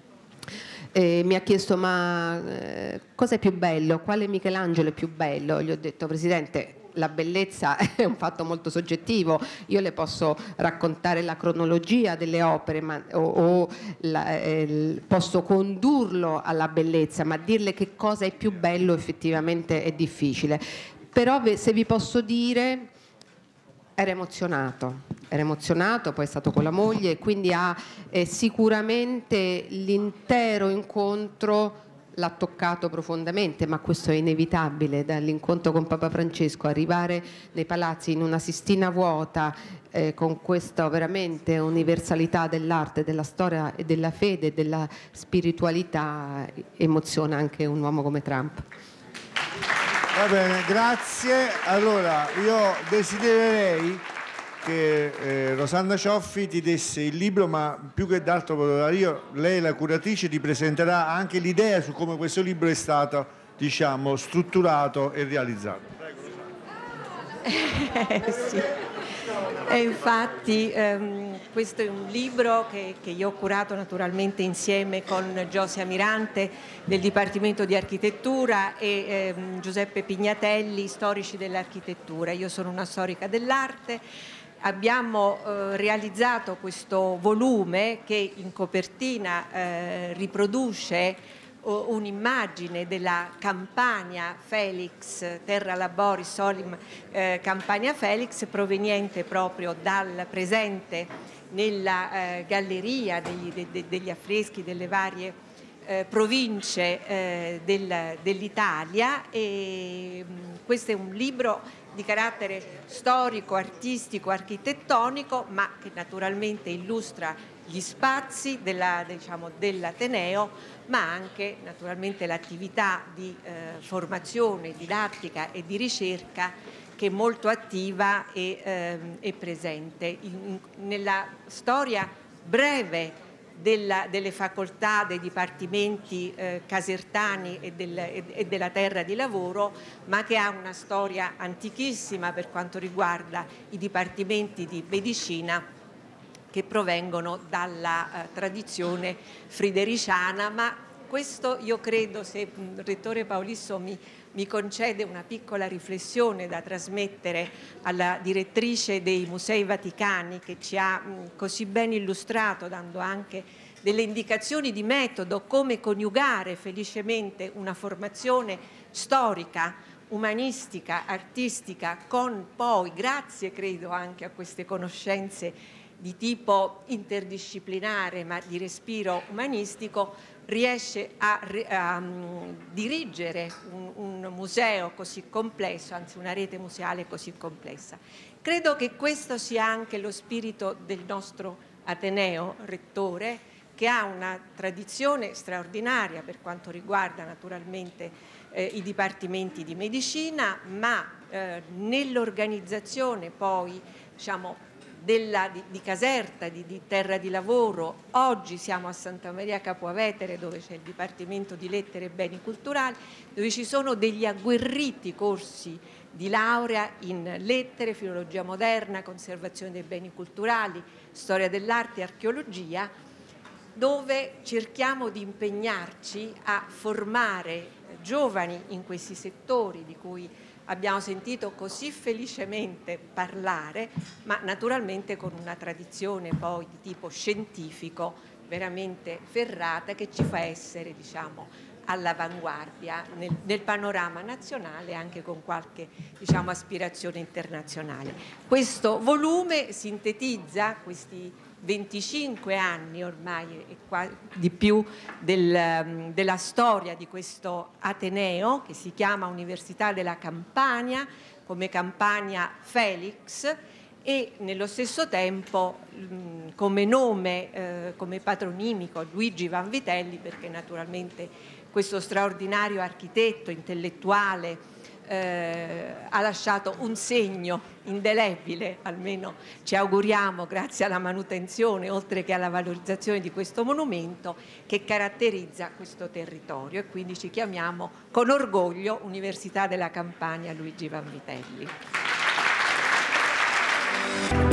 E mi ha chiesto ma eh, cosa è più bello, quale Michelangelo è più bello? Gli ho detto Presidente, la bellezza [LAUGHS] è un fatto molto soggettivo, io le posso raccontare la cronologia delle opere ma, o, o la, eh, posso condurlo alla bellezza, ma dirle che cosa è più bello effettivamente è difficile. Però se vi posso dire, era emozionato, era emozionato, poi è stato con la moglie, e quindi ha eh, sicuramente l'intero incontro l'ha toccato profondamente, ma questo è inevitabile dall'incontro con Papa Francesco, arrivare nei palazzi in una Sistina vuota eh, con questa veramente universalità dell'arte, della storia e della fede, della spiritualità, emoziona anche un uomo come Trump. Va bene, grazie. Allora, io desidererei che eh, Rosanna Cioffi ti desse il libro, ma più che d'altro io, lei la curatrice ti presenterà anche l'idea su come questo libro è stato diciamo, strutturato e realizzato. [LAUGHS] Eh, sì. E infatti ehm, questo è un libro che, che, io ho curato naturalmente insieme con Giosia Mirante del Dipartimento di Architettura e ehm, Giuseppe Pignatelli, storici dell'architettura. Io sono una storica dell'arte abbiamo eh, realizzato questo volume che in copertina eh, riproduce oh, un'immagine della campagna Felix, Terra Labori Solim eh, Campania Felix, proveniente proprio dal presente nella eh, galleria degli, de, de, degli, affreschi delle varie eh, province eh, del, dell'Italia e mh, mm, questo è un libro di carattere storico, artistico, architettonico, ma che naturalmente illustra gli spazi diciamo, dell'Ateneo, diciamo, dell ma anche naturalmente l'attività di eh, formazione, didattica e di ricerca che è molto attiva e ehm, presente. In, nella storia breve della, delle facoltà, dei dipartimenti eh, casertani e, del, e, e, della terra di lavoro, ma che ha una storia antichissima per quanto riguarda i dipartimenti di medicina che provengono dalla eh, tradizione fridericiana, ma questo io credo, se il rettore Paolisso mi mi concede una piccola riflessione da trasmettere alla direttrice dei Musei Vaticani che ci ha così ben illustrato dando anche delle indicazioni di metodo come coniugare felicemente una formazione storica umanistica, artistica, con poi, grazie credo anche a queste conoscenze di tipo interdisciplinare ma di respiro umanistico, riesce a, a um, dirigere un, un museo così complesso, anzi una rete museale così complessa. Credo che questo sia anche lo spirito del nostro Ateneo, rettore, che ha una tradizione straordinaria per quanto riguarda naturalmente eh, i dipartimenti di medicina, ma eh, nell'organizzazione poi diciamo, della, di, di, Caserta, di, di, terra di lavoro, oggi siamo a Santa Maria Capuavetere dove c'è il Dipartimento di Lettere e Beni Culturali, dove ci sono degli agguerriti corsi di laurea in lettere, filologia moderna, conservazione dei beni culturali, storia dell'arte e archeologia, dove cerchiamo di impegnarci a formare giovani in questi settori di cui abbiamo sentito così felicemente parlare, ma naturalmente con una tradizione poi di tipo scientifico veramente ferrata che ci fa essere diciamo, all'avanguardia nel, nel, panorama nazionale anche con qualche diciamo, aspirazione internazionale. Questo volume sintetizza questi 25 anni ormai e qua, di più del, mm, della storia di questo Ateneo che si chiama Università della Campania come Campania Felix e nello stesso tempo mm, come nome, eh, come patronimico Luigi Vanvitelli perché naturalmente questo straordinario architetto, intellettuale, eh, ha lasciato un segno indelebile, almeno ci auguriamo, grazie alla manutenzione, oltre che alla valorizzazione di questo monumento, che caratterizza questo territorio e quindi ci chiamiamo con orgoglio Università della Campania Luigi Vanvitelli.